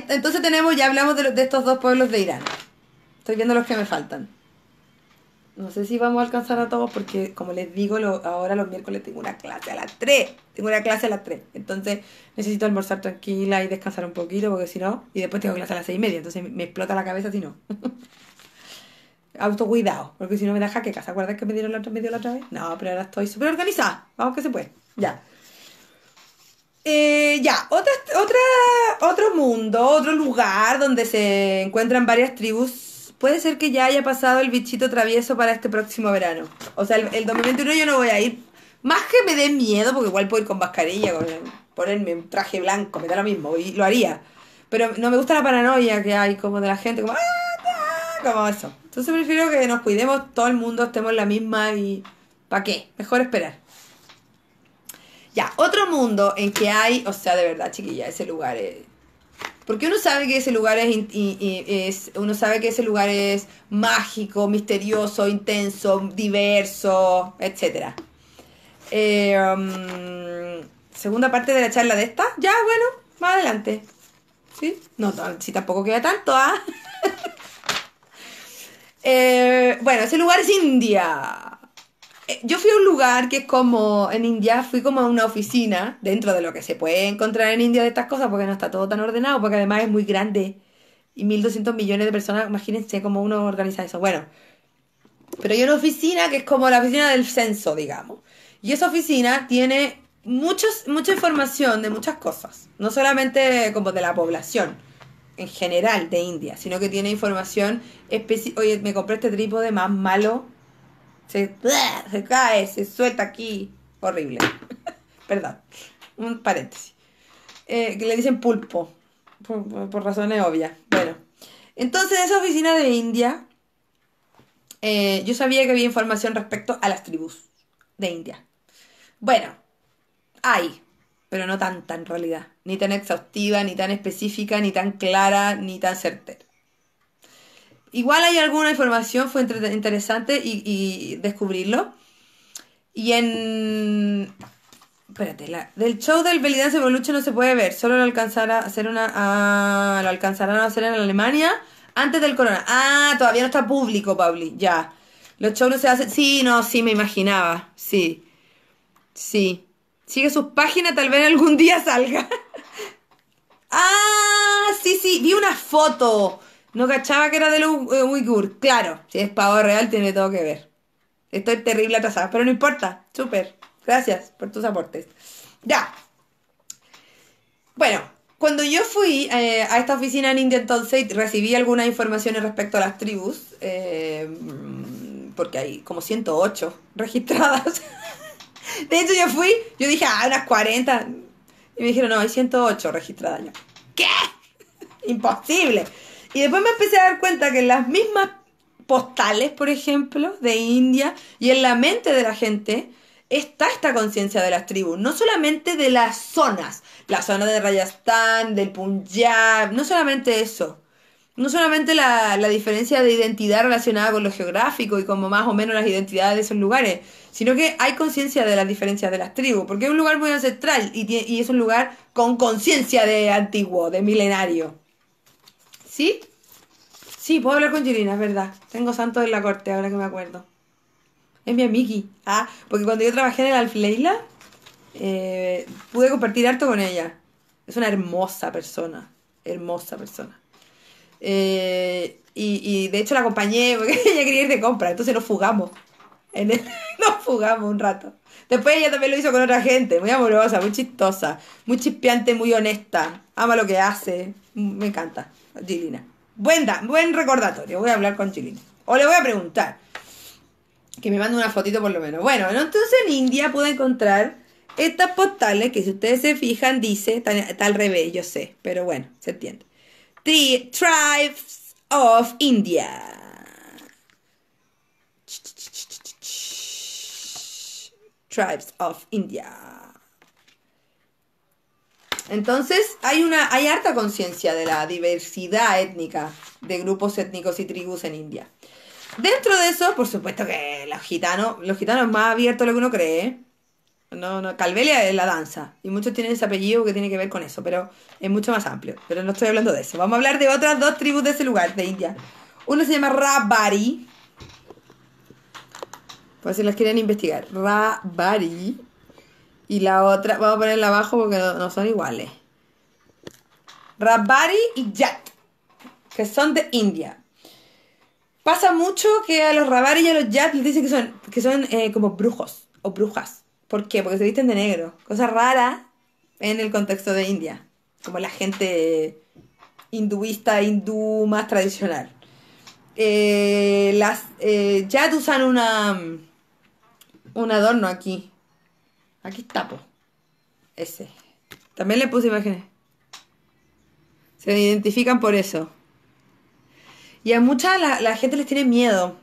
entonces tenemos, ya hablamos de, de, estos dos pueblos de Irán. Estoy viendo los que me faltan. No sé si vamos a alcanzar a todos porque, como les digo, ahora los miércoles tengo una clase a las 3. Tengo una clase a las 3. Entonces necesito almorzar tranquila y descansar un poquito porque si no... Y después tengo clase a las 6 y media. Entonces me explota la cabeza si no. Autocuidado. Porque si no me da que casa. ¿Acuerdas que me, dieron la, me dio la otra vez? No, pero ahora estoy súper organizada. Vamos que se puede. Ya. Eh, ya, otra, otra, otro mundo, otro lugar donde se encuentran varias tribus. Puede ser que ya haya pasado el bichito travieso para este próximo verano. O sea, el, 2021 yo no voy a ir. Más que me dé miedo, porque igual puedo ir con mascarilla, con, ponerme un traje blanco, me da lo mismo, y lo haría. Pero no me gusta la paranoia que hay como de la gente, como, ah, como eso. Entonces prefiero que nos cuidemos todo el mundo, estemos la misma y... ¿Para qué? Mejor esperar. Ya, otro mundo en que hay, o sea, de verdad, chiquilla, ese lugar es... Porque uno sabe que ese lugar es, uno sabe que ese lugar es mágico, misterioso, intenso, diverso, etc. Eh, um, segunda parte de la charla de esta, ya, bueno, más adelante. ¿Sí? No, si tampoco queda tanto, ¿ah? Eh, bueno, ese lugar es India. Eh, yo fui a un lugar que es como en India, fui como a una oficina, dentro de lo que se puede encontrar en India de estas cosas, porque no está todo tan ordenado, porque además es muy grande. Y 1.200 millones de personas, imagínense cómo uno organiza eso. Bueno, pero hay una oficina que es como la oficina del censo, digamos. Y esa oficina tiene mucha información de muchas cosas, no solamente como de la población en general de India, sino que tiene información específica. Oye, me compré este trípode más malo se, cae, se suelta aquí, horrible. Perdón, un paréntesis. Eh, que le dicen pulpo, por, razones obvias. Bueno, entonces esa oficina de India, eh, yo sabía que había información respecto a las tribus de India. Bueno, hay, pero no tanta en realidad, ni tan exhaustiva, ni tan específica, ni tan clara, ni tan certera. Igual hay alguna información, fue interesante y, descubrirlo. Y en... Espérate, la, del show del Belidance Evolution no se puede ver, solo lo alcanzará a hacer una... lo alcanzarán a hacer en Alemania antes del corona. Ah, todavía no está público, Pauli, ya. Los shows no se hacen... Sí, no, sí, me imaginaba, sí. Sí. Sigue sus páginas, tal vez algún día salga. ah, sí, sí, vi una foto no cachaba que era de los eh, Uyghur. Claro, si es pavo real, tiene todo que ver. Estoy terrible atrasada, pero no importa. Super. Gracias por tus aportes. Ya. Bueno, cuando yo fui eh, a esta oficina en India entonces, recibí algunas informaciones respecto a las tribus, eh, porque hay como 108 registradas. De hecho, yo fui, yo dije, ah, unas 40. Y me dijeron, no, hay 108 registradas. ¿Qué? Imposible. Y después me empecé a dar cuenta que las mismas postales, por ejemplo, de India y en la mente de la gente está esta conciencia de las tribus, no solamente de las zonas, la zona de Rajasthan, del Punjab, no solamente eso. No solamente la, diferencia de identidad relacionada con lo geográfico y como más o menos las identidades de esos lugares, sino que hay conciencia de las diferencias de las tribus, porque es un lugar muy ancestral y es un lugar con conciencia de antiguo, de milenario. ¿Sí? Sí, puedo hablar con Girina, es verdad. Tengo Santos en la corte, ahora que me acuerdo. Es mi amigui. Ah, porque cuando yo trabajé en el Alfleila, eh, pude compartir harto con ella. Es una hermosa persona. Hermosa persona. Eh, y, de hecho la acompañé porque ella quería ir de compra, entonces nos fugamos. nos fugamos un rato. Después ella también lo hizo con otra gente, muy amorosa, muy chistosa, muy chispeante, muy honesta. Ama lo que hace. Me encanta, Gilina. Buen, buen recordatorio, voy a hablar con Gilina. O le voy a preguntar. Que me mande una fotito por lo menos. Bueno, entonces en India pude encontrar estas postales que si ustedes se fijan dice, está, al revés, yo sé, pero bueno, se entiende. Tribes of India. Tribes of India. Entonces, hay, una, hay harta conciencia de la diversidad étnica de grupos étnicos y tribus en India. Dentro de eso, por supuesto que los gitanos, los gitanos más abiertos de lo que uno cree. ¿eh? No, Calvelia es la danza. Y muchos tienen ese apellido que tiene que ver con eso, pero es mucho más amplio. Pero no estoy hablando de eso. Vamos a hablar de otras dos tribus de ese lugar, de India. Uno se llama Rabari. Por si las quieren investigar. Rabari y la otra, vamos a ponerla abajo porque no, son iguales. Rabari y Jat, que son de India. Pasa mucho que a los Rabari y a los Jat les dicen que son, que son eh, como brujos o brujas. ¿Por qué? Porque se visten de negro. Cosa rara en el contexto de India. Como la gente hinduista, hindú más tradicional. Eh, las eh, usan una, un adorno aquí Aquí está, Ese. También le puse imágenes. Se identifican por eso. Y a mucha la, gente les tiene miedo.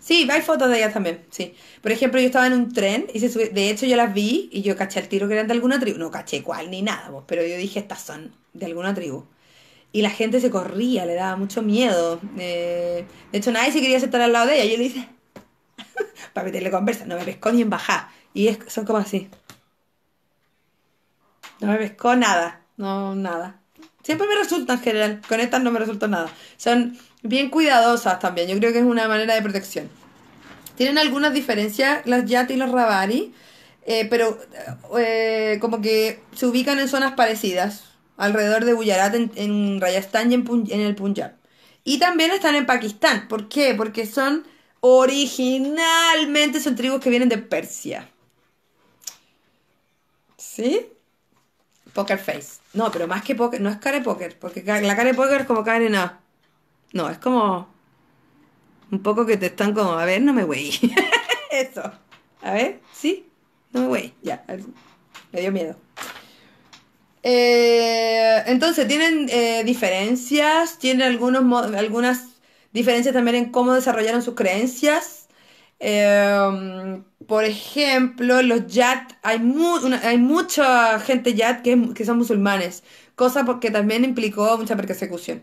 Sí, hay fotos de ellas también, sí. Por ejemplo, yo estaba en un tren y se de hecho yo las vi y yo caché el tiro que eran de alguna tribu. No caché cuál ni nada, pero yo dije, estas son de alguna tribu y la gente se corría, le daba mucho miedo. Eh, de hecho, nadie se quería sentar al lado de ella. Yo le hice para meterle conversa, no me pesco ni en bajar. Y son como así. No me pesco nada. No, nada. Siempre me resultan, en general. Con estas no me resulta nada. Son bien cuidadosas también. Yo creo que es una manera de protección. Tienen algunas diferencias las Yati y los Rabari. Eh, pero eh, como que se ubican en zonas parecidas. Alrededor de Gujarat, en, Rayastán y en el Punjab. Y también están en Pakistán. ¿Por qué? Porque son originalmente son tribus que vienen de Persia. ¿Sí? Poker face. No, pero más que poker, no es cara de poker, porque la cara de poker es como cara no. No, es como un poco que te están como, a ver, no me güey. Eso. A ver, ¿sí? No me güey. Ya, me dio miedo. Eh, entonces, tienen eh, diferencias, tienen algunos, algunas diferencias también en cómo desarrollaron sus creencias Em, por ejemplo, los yat, hay, hay mucha gente yat que, son musulmanes, cosa que también implicó mucha persecución.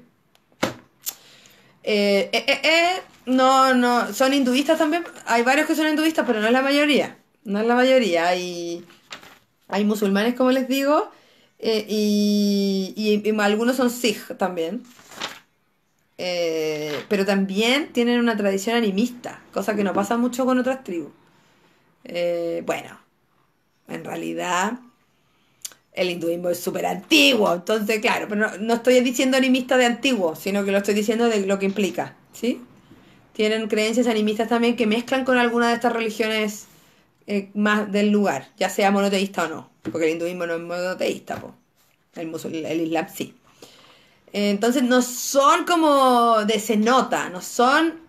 Eh, eh, eh, no, no, son hinduistas también, hay varios que son hinduistas, pero no es la mayoría, no es la mayoría, hay, hay musulmanes como les digo, y, algunos son sikh también. Eh, pero también tienen una tradición animista, cosa que no pasa mucho con otras tribus. Eh, bueno, en realidad el hinduismo es súper antiguo, entonces claro, pero no, estoy diciendo animista de antiguo, sino que lo estoy diciendo de lo que implica, ¿sí? Tienen creencias animistas también que mezclan con alguna de estas religiones eh, más del lugar, ya sea monoteísta o no, porque el hinduismo no es monoteísta, el, el islam sí. Entonces no son como de se nota, no son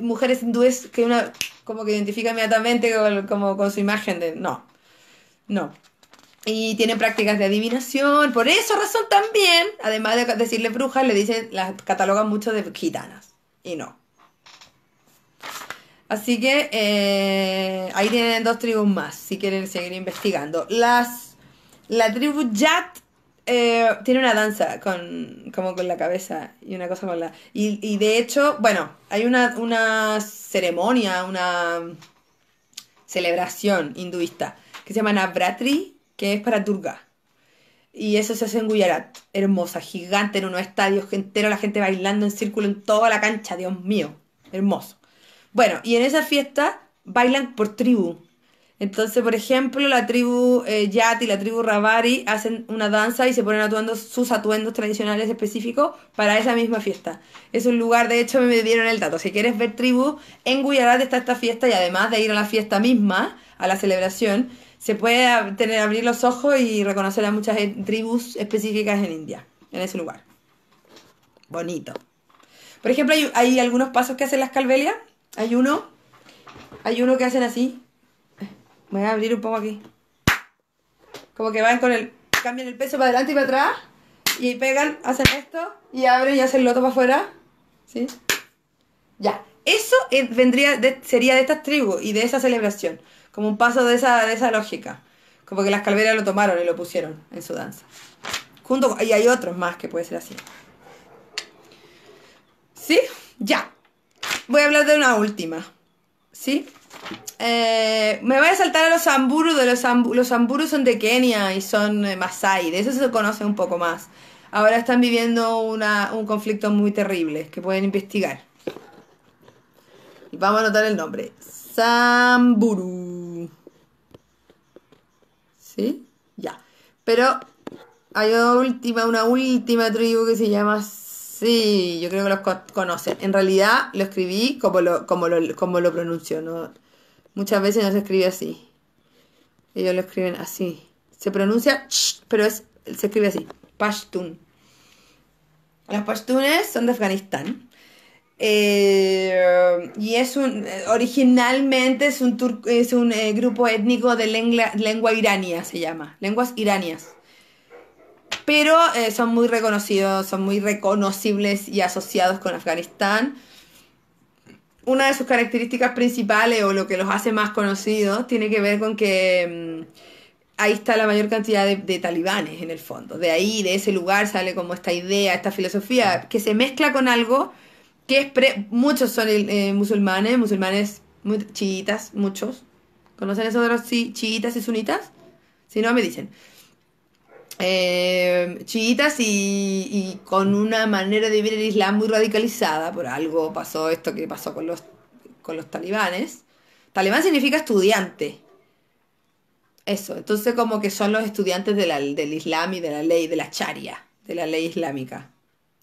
mujeres hindúes que una como que identifica inmediatamente con, como con su imagen de no, no. Y tienen prácticas de adivinación, por esa razón también, además de decirle brujas, le dicen, las catalogan mucho de gitanas, y no. Así que eh, ahí tienen dos tribus más, si quieren seguir investigando. Las, la tribu Yat eh, tiene una danza con, como con la cabeza y una cosa con la... Y, y de hecho, bueno, hay una, ceremonia, una celebración hinduista que se llama Navratri, que es para Durga. Y eso se hace en Gujarat, hermosa, gigante, en unos estadios entero la gente bailando en círculo en toda la cancha, Dios mío, hermoso. Bueno, y en esa fiesta bailan por tribu, entonces, por ejemplo, la tribu eh, y la tribu Ravari hacen una danza y se ponen atuando sus atuendos tradicionales específicos para esa misma fiesta. Es un lugar, de hecho, me dieron el dato. Si quieres ver tribu, en Guyarat está esta fiesta y además de ir a la fiesta misma, a la celebración, se puede tener, abrir los ojos y reconocer a muchas eh, tribus específicas en India, en ese lugar. Bonito. Por ejemplo, hay, algunos pasos que hacen las calvelias. Hay uno, hay uno que hacen así voy a abrir un poco aquí. Como que van con el. cambian el peso para adelante y para atrás. Y pegan, hacen esto. Y abren y hacen el loto para afuera. ¿Sí? Ya. Eso vendría sería de estas tribus y de esa celebración. Como un paso de esa, de esa lógica. Como que las calveras lo tomaron y lo pusieron en su danza. Junto, y hay otros más que puede ser así. ¿Sí? Ya. Voy a hablar de una última. ¿Sí? Eh, me voy a saltar a los Samburu. De los, Samburu, los son de Kenia y son eh, Masai. De eso se conoce un poco más. Ahora están viviendo un conflicto muy terrible que pueden investigar. Y vamos a anotar el nombre. Samburu. ¿Sí? Ya. Pero hay una última, una última tribu que se llama... Sí, yo creo que los conocen. En realidad lo escribí como lo, como lo, pronuncio, Muchas veces no se escribe así. Ellos lo escriben así. Se pronuncia, pero es, se escribe así. Pashtun. Los pashtunes son de Afganistán. Eh, y es un, originalmente es un, es un eh, grupo étnico de lengua, lengua irania, se llama. Lenguas iranias pero eh, son muy reconocidos, son muy reconocibles y asociados con Afganistán una de sus características principales o lo que los hace más conocidos tiene que ver con que mm, ahí está la mayor cantidad de, talibanes en el fondo. De ahí, de ese lugar, sale como esta idea, esta filosofía que se mezcla con algo que es... muchos son eh, eh, musulmanes, musulmanes chiitas, muchos. ¿Conocen esos de los chiitas y sunitas? Si no, me dicen eh, chiitas y, con una manera de vivir el Islam muy radicalizada, por algo pasó esto que pasó con los, con los talibanes. Talibán significa estudiante. Eso, entonces como que son los estudiantes del Islam y de la ley, de la charia, de la ley islámica.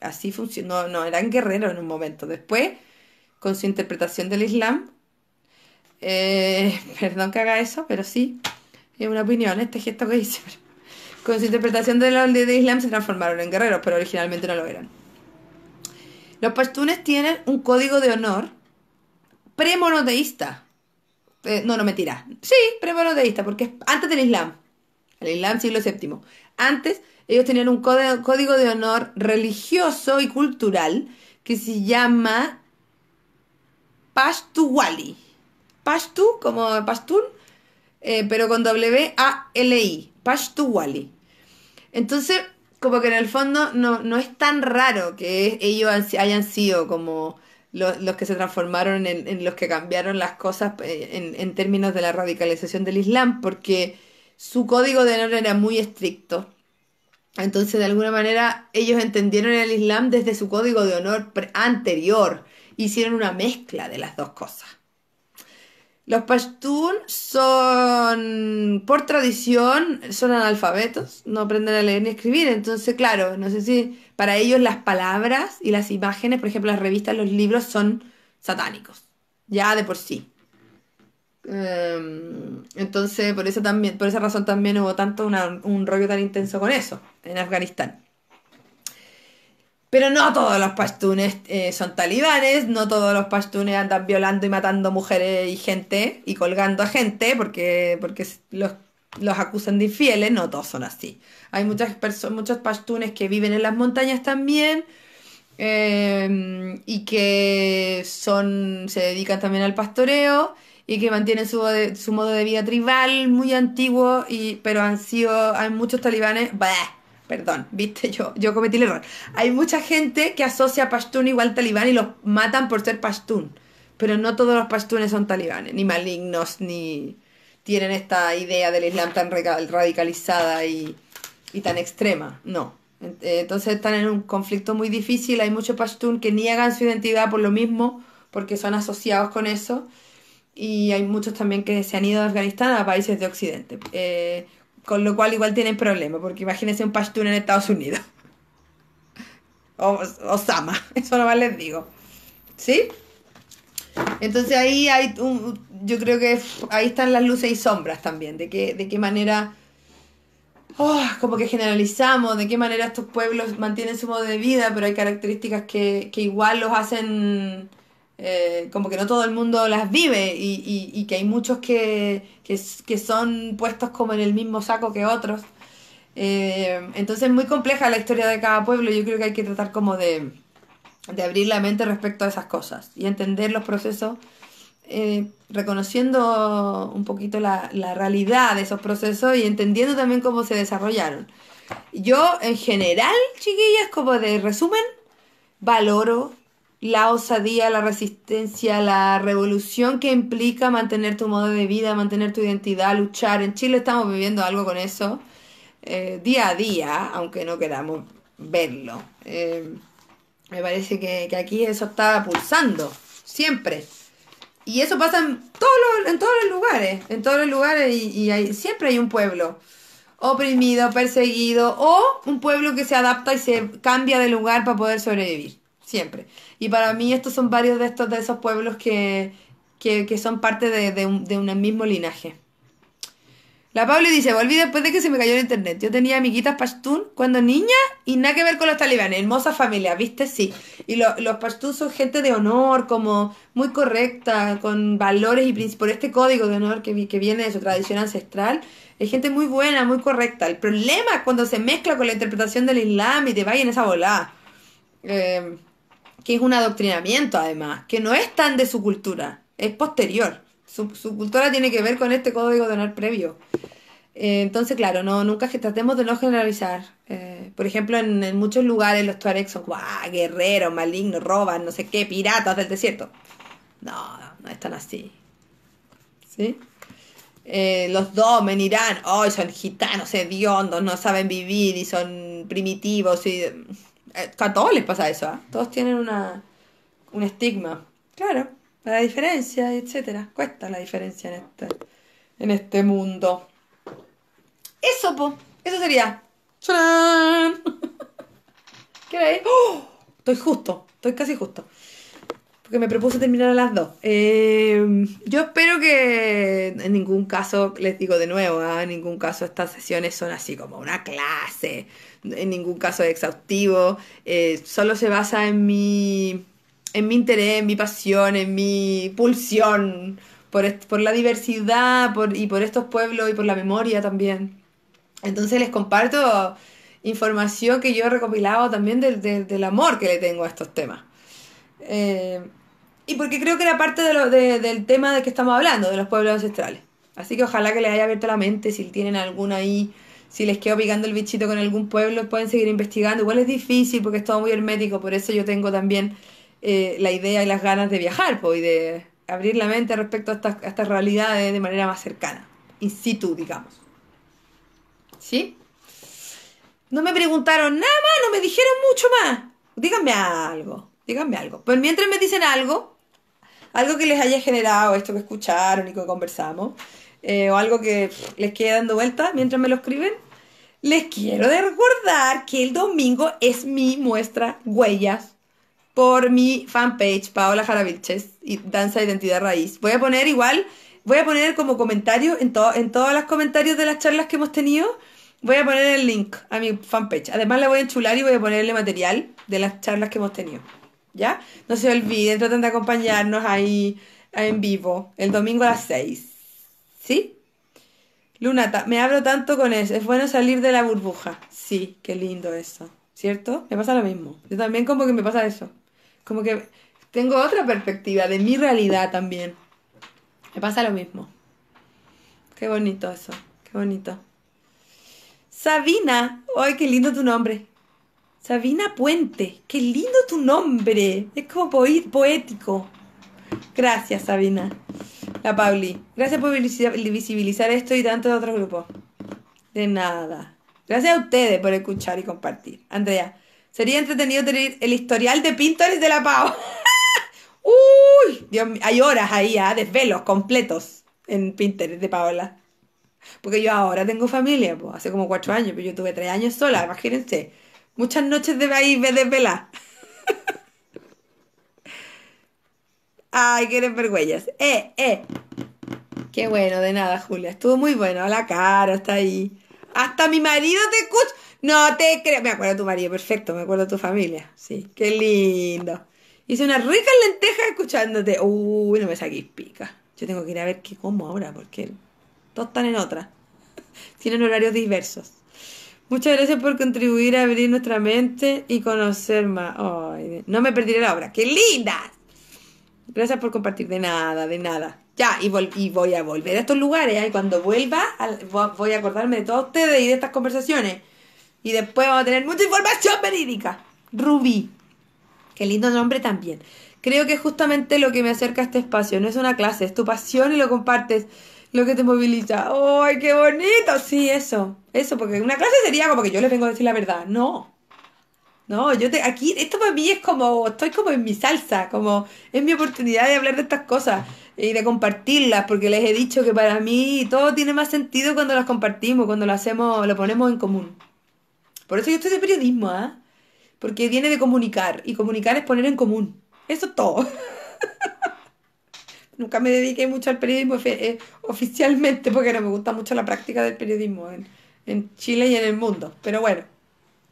Así funcionó, no, eran guerreros en un momento. Después, con su interpretación del Islam, eh, perdón que haga eso, pero sí, es una opinión este gesto que hice. Con su interpretación de la de Islam se transformaron en guerreros, pero originalmente no lo eran. Los pastunes tienen un código de honor premonoteísta. Eh, no, no, tiras, Sí, premonoteísta, porque antes del Islam. El Islam siglo VII. Antes ellos tenían un código de honor religioso y cultural que se llama Pashtuwali. Pashtu como Pashtun, eh, pero con W-A-L-I. Entonces, como que en el fondo no, no es tan raro que ellos hayan sido como los, que se transformaron en, los que cambiaron las cosas eh, en, en, términos de la radicalización del Islam, porque su código de honor era muy estricto. Entonces, de alguna manera, ellos entendieron el Islam desde su código de honor anterior. Hicieron una mezcla de las dos cosas. Los pashtun son, por tradición, son analfabetos, no aprenden a leer ni escribir. Entonces, claro, no sé si para ellos las palabras y las imágenes, por ejemplo, las revistas, los libros son satánicos, ya de por sí. Em, entonces, por, eso también, por esa razón también hubo tanto un rollo tan intenso con eso en Afganistán. Pero no todos los pastunes eh, son talibanes, no todos los pastunes andan violando y matando mujeres y gente y colgando a gente porque, porque los, los acusan de infieles, no todos son así. Hay muchas personas, muchos pastunes que viven en las montañas también em, y que son, se dedican también al pastoreo y que mantienen su, modo de vida tribal muy antiguo, y, pero han sido, hay muchos talibanes, Perdón, viste, yo, yo cometí el error. Hay mucha gente que asocia a Pashtun igual talibán y los matan por ser Pashtun. Pero no todos los Pashtunes son talibanes, ni malignos, ni tienen esta idea del Islam tan radicalizada y, tan extrema. No. Eh, entonces están en un conflicto muy difícil. Hay muchos Pashtun que niegan su identidad por lo mismo, porque son asociados con eso. Y hay muchos también que se han ido a Afganistán a países de Occidente. Eh, con lo cual igual tienen problemas, porque imagínense un pashtun en Estados Unidos. O Osama, eso nomás les digo. ¿Sí? Entonces ahí hay un, yo creo que ahí están las luces y sombras también, de qué, de qué manera, oh, como que generalizamos, de qué manera estos pueblos mantienen su modo de vida, pero hay características que, igual los hacen... Eh, como que no todo el mundo las vive y, que hay muchos que que, son puestos como en el mismo saco que otros. Eh, entonces es muy compleja la historia de cada pueblo, yo creo que hay que tratar como de, de abrir la mente respecto a esas cosas y entender los procesos, eh, reconociendo un poquito la, la, realidad de esos procesos y entendiendo también cómo se desarrollaron. Yo en general, chiquillas, como de resumen, valoro la osadía, la resistencia, la revolución que implica mantener tu modo de vida, mantener tu identidad, luchar. En Chile estamos viviendo algo con eso eh, día a día, aunque no queramos verlo. Eh, me parece que, aquí eso está pulsando, siempre. Y eso pasa en todos los, en todos los lugares, en todos los lugares y, siempre hay un pueblo oprimido, perseguido o un pueblo que se adapta y se cambia de lugar para poder sobrevivir siempre. Y para mí estos son varios de estos de esos pueblos que, son parte de, un, mismo linaje. La Pablo dice, volví después de que se me cayó el internet. Yo tenía amiguitas pashtun cuando niña y nada que ver con los talibanes. Hermosa familia, ¿viste? Sí. Y los pashtun son gente de honor, como muy correcta, con valores y por este código de honor que, que viene de su tradición ancestral. Es gente muy buena, muy correcta. El problema es cuando se mezcla con la interpretación del Islam y te en esa volada. Eh, que es un adoctrinamiento además, que no es tan de su cultura, es posterior. Su, cultura tiene que ver con este código de honor previo. Eh, entonces, claro, no, nunca que tratemos de no generalizar. Eh, por ejemplo, en, muchos lugares los tuaregs son guerreros, malignos, roban, no sé qué, piratas del desierto. No, no están así. ¿Sí? Eh, los domen irán, hoy son gitanos, hediondos, no saben vivir y son primitivos y eh, a todos les pasa eso, ¿eh? Todos tienen una, un estigma. Claro, la diferencia, etcétera. Cuesta la diferencia en este, en este mundo. Eso, po. Eso sería. ¿Qué ¡Oh! Estoy justo. Estoy casi justo. Porque me propuse terminar a las dos. Em, yo espero que en ningún caso, les digo de nuevo, ¿eh? en ningún caso estas sesiones son así como una clase en ningún caso exhaustivo, eh, solo se basa en mi, en mi interés, en mi pasión, en mi pulsión por, por la diversidad y por estos pueblos y por la memoria también. Entonces les comparto información que yo he recopilado también del, amor que le tengo a estos temas. Eh, y porque creo que era parte del tema de que estamos hablando, de los pueblos ancestrales. Así que ojalá que les haya abierto la mente si tienen alguna ahí si les quedo picando el bichito con algún pueblo, pueden seguir investigando. Igual es difícil porque es todo muy hermético, por eso yo tengo también eh, la idea y las ganas de viajar y de abrir la mente respecto a estas, realidades de manera más cercana, in situ, digamos. ¿Sí? No me preguntaron nada más, no me dijeron mucho más. Díganme algo, díganme algo. Pues mientras me dicen algo, algo que les haya generado esto que escucharon y que conversamos, eh, o algo que les quede dando vuelta mientras me lo escriben, les quiero recordar que el domingo es mi muestra huellas por mi fanpage Paola Jaravilches y Danza Identidad Raíz. Voy a poner igual, voy a poner como comentario en, en todos los comentarios de las charlas que hemos tenido. Voy a poner el link a mi fanpage. Además, le voy a enchular y voy a ponerle material de las charlas que hemos tenido. ¿Ya? No se olviden, traten de acompañarnos ahí en vivo el domingo a las 6. ¿Sí? Luna, me hablo tanto con eso. Es bueno salir de la burbuja. Sí, qué lindo eso. ¿Cierto? Me pasa lo mismo. Yo también como que me pasa eso. Como que tengo otra perspectiva de mi realidad también. Me pasa lo mismo. Qué bonito eso. Qué bonito. Sabina. ¡Ay, qué lindo tu nombre! Sabina Puente. ¡Qué lindo tu nombre! Es como poético. Gracias, Sabina. La Pauli. Gracias por visibilizar esto y tantos otros grupos. De nada. Gracias a ustedes por escuchar y compartir. Andrea, sería entretenido tener el historial de pintores de la Paola. Uy, Dios mío, hay horas ahí, ¿ah? desvelos completos en Pinterest de Paola. Porque yo ahora tengo familia, pues, hace como cuatro años, pero yo tuve tres años sola, imagínense. Muchas noches de ahí desvelar. Ay, que eres vergüenza. Eh, eh. Qué bueno, de nada, Julia. Estuvo muy bueno. ¡Hola, cara está ahí. Hasta mi marido te escucha. No te creo. Me acuerdo de tu marido, perfecto. Me acuerdo de tu familia. Sí, qué lindo. Hice una rica lenteja escuchándote. Uy, no me saquéis pica. Yo tengo que ir a ver qué como ahora, porque todos están en otra. Tienen horarios diversos. Muchas gracias por contribuir a abrir nuestra mente y conocer más. no me perdí la obra. ¡Qué linda! Gracias por compartir. De nada, de nada. Ya, y, voy a volver a estos lugares. ¿eh? Y cuando vuelva, voy a acordarme de todos ustedes y de estas conversaciones. Y después vamos a tener mucha información verídica. Rubí. Qué lindo nombre también. Creo que es justamente lo que me acerca a este espacio. No es una clase, es tu pasión y lo compartes. Lo que te moviliza. ¡Ay, qué bonito! Sí, eso. Eso, porque una clase sería como que yo le vengo a decir la verdad. No. No, yo te, aquí, esto para mí es como, estoy como en mi salsa, como es mi oportunidad de hablar de estas cosas y de compartirlas, porque les he dicho que para mí todo tiene más sentido cuando las compartimos, cuando lo hacemos, lo ponemos en común. Por eso yo estoy de periodismo, ¿eh? Porque viene de comunicar, y comunicar es poner en común. Eso es todo. Nunca me dediqué mucho al periodismo eh, oficialmente, porque no me gusta mucho la práctica del periodismo en Chile y en el mundo. Pero bueno,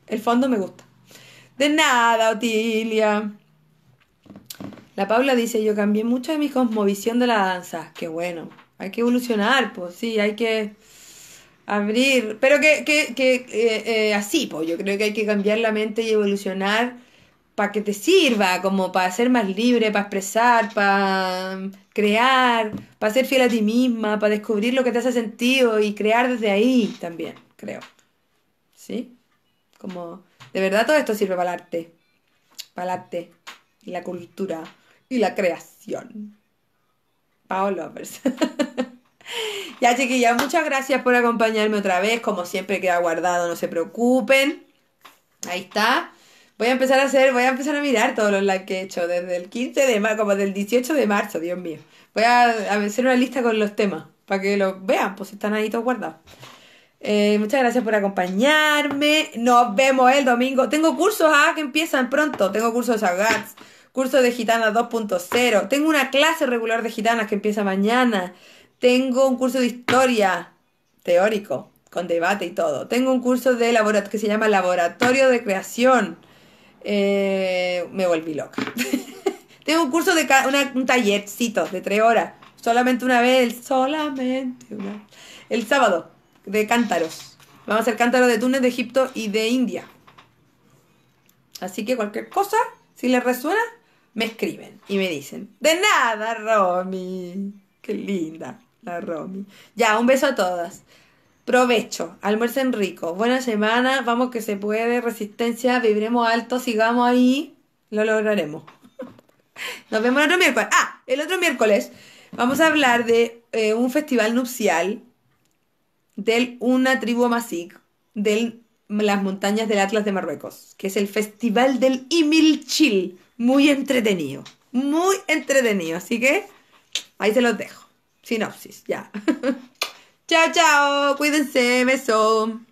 el fondo me gusta. De nada, Otilia. La Paula dice, yo cambié mucho de mi cosmovisión de la danza. Qué bueno. Hay que evolucionar, pues sí, hay que abrir. Pero que, eh, eh, así, pues yo creo que hay que cambiar la mente y evolucionar para que te sirva, como para ser más libre, para expresar, para crear, para ser fiel a ti misma, para descubrir lo que te hace sentido y crear desde ahí también, creo. ¿Sí? Como de verdad todo esto sirve para el arte. Para el arte. Y la cultura. Y la creación. Paolo ya chiquillas, muchas gracias por acompañarme otra vez. Como siempre queda guardado, no se preocupen. Ahí está. Voy a empezar a hacer, voy a empezar a mirar todos los likes que he hecho desde el 15 de marzo, como del 18 de marzo, Dios mío. Voy a, a hacer una lista con los temas para que los vean, pues están ahí todos guardados. Eh, muchas gracias por acompañarme. Nos vemos el domingo. Tengo cursos ah, que empiezan pronto. Tengo cursos de Sagats, curso de Gitanas 2.0. Tengo una clase regular de Gitanas que empieza mañana. Tengo un curso de historia teórico, con debate y todo. Tengo un curso de laboratorio que se llama Laboratorio de Creación. Eh, me volví loca. Tengo un curso de un tallercito de tres horas. Solamente una vez, solamente una. El sábado de cántaros. Vamos a hacer cántaros de Túnez, de Egipto y de India. Así que cualquier cosa, si les resuena, me escriben y me dicen, de nada, Romy. Qué linda la Romy. Ya, un beso a todas. Provecho, almuercen rico, buena semana, vamos que se puede, resistencia, viviremos alto, sigamos ahí, lo lograremos. Nos vemos el otro miércoles. Ah, el otro miércoles vamos a hablar de eh, un festival nupcial del Una Tribu masic de las montañas del Atlas de Marruecos, que es el festival del Imilchil. Muy entretenido, muy entretenido. Así que ahí se los dejo. Sinopsis, ya. chao, chao. Cuídense. Beso.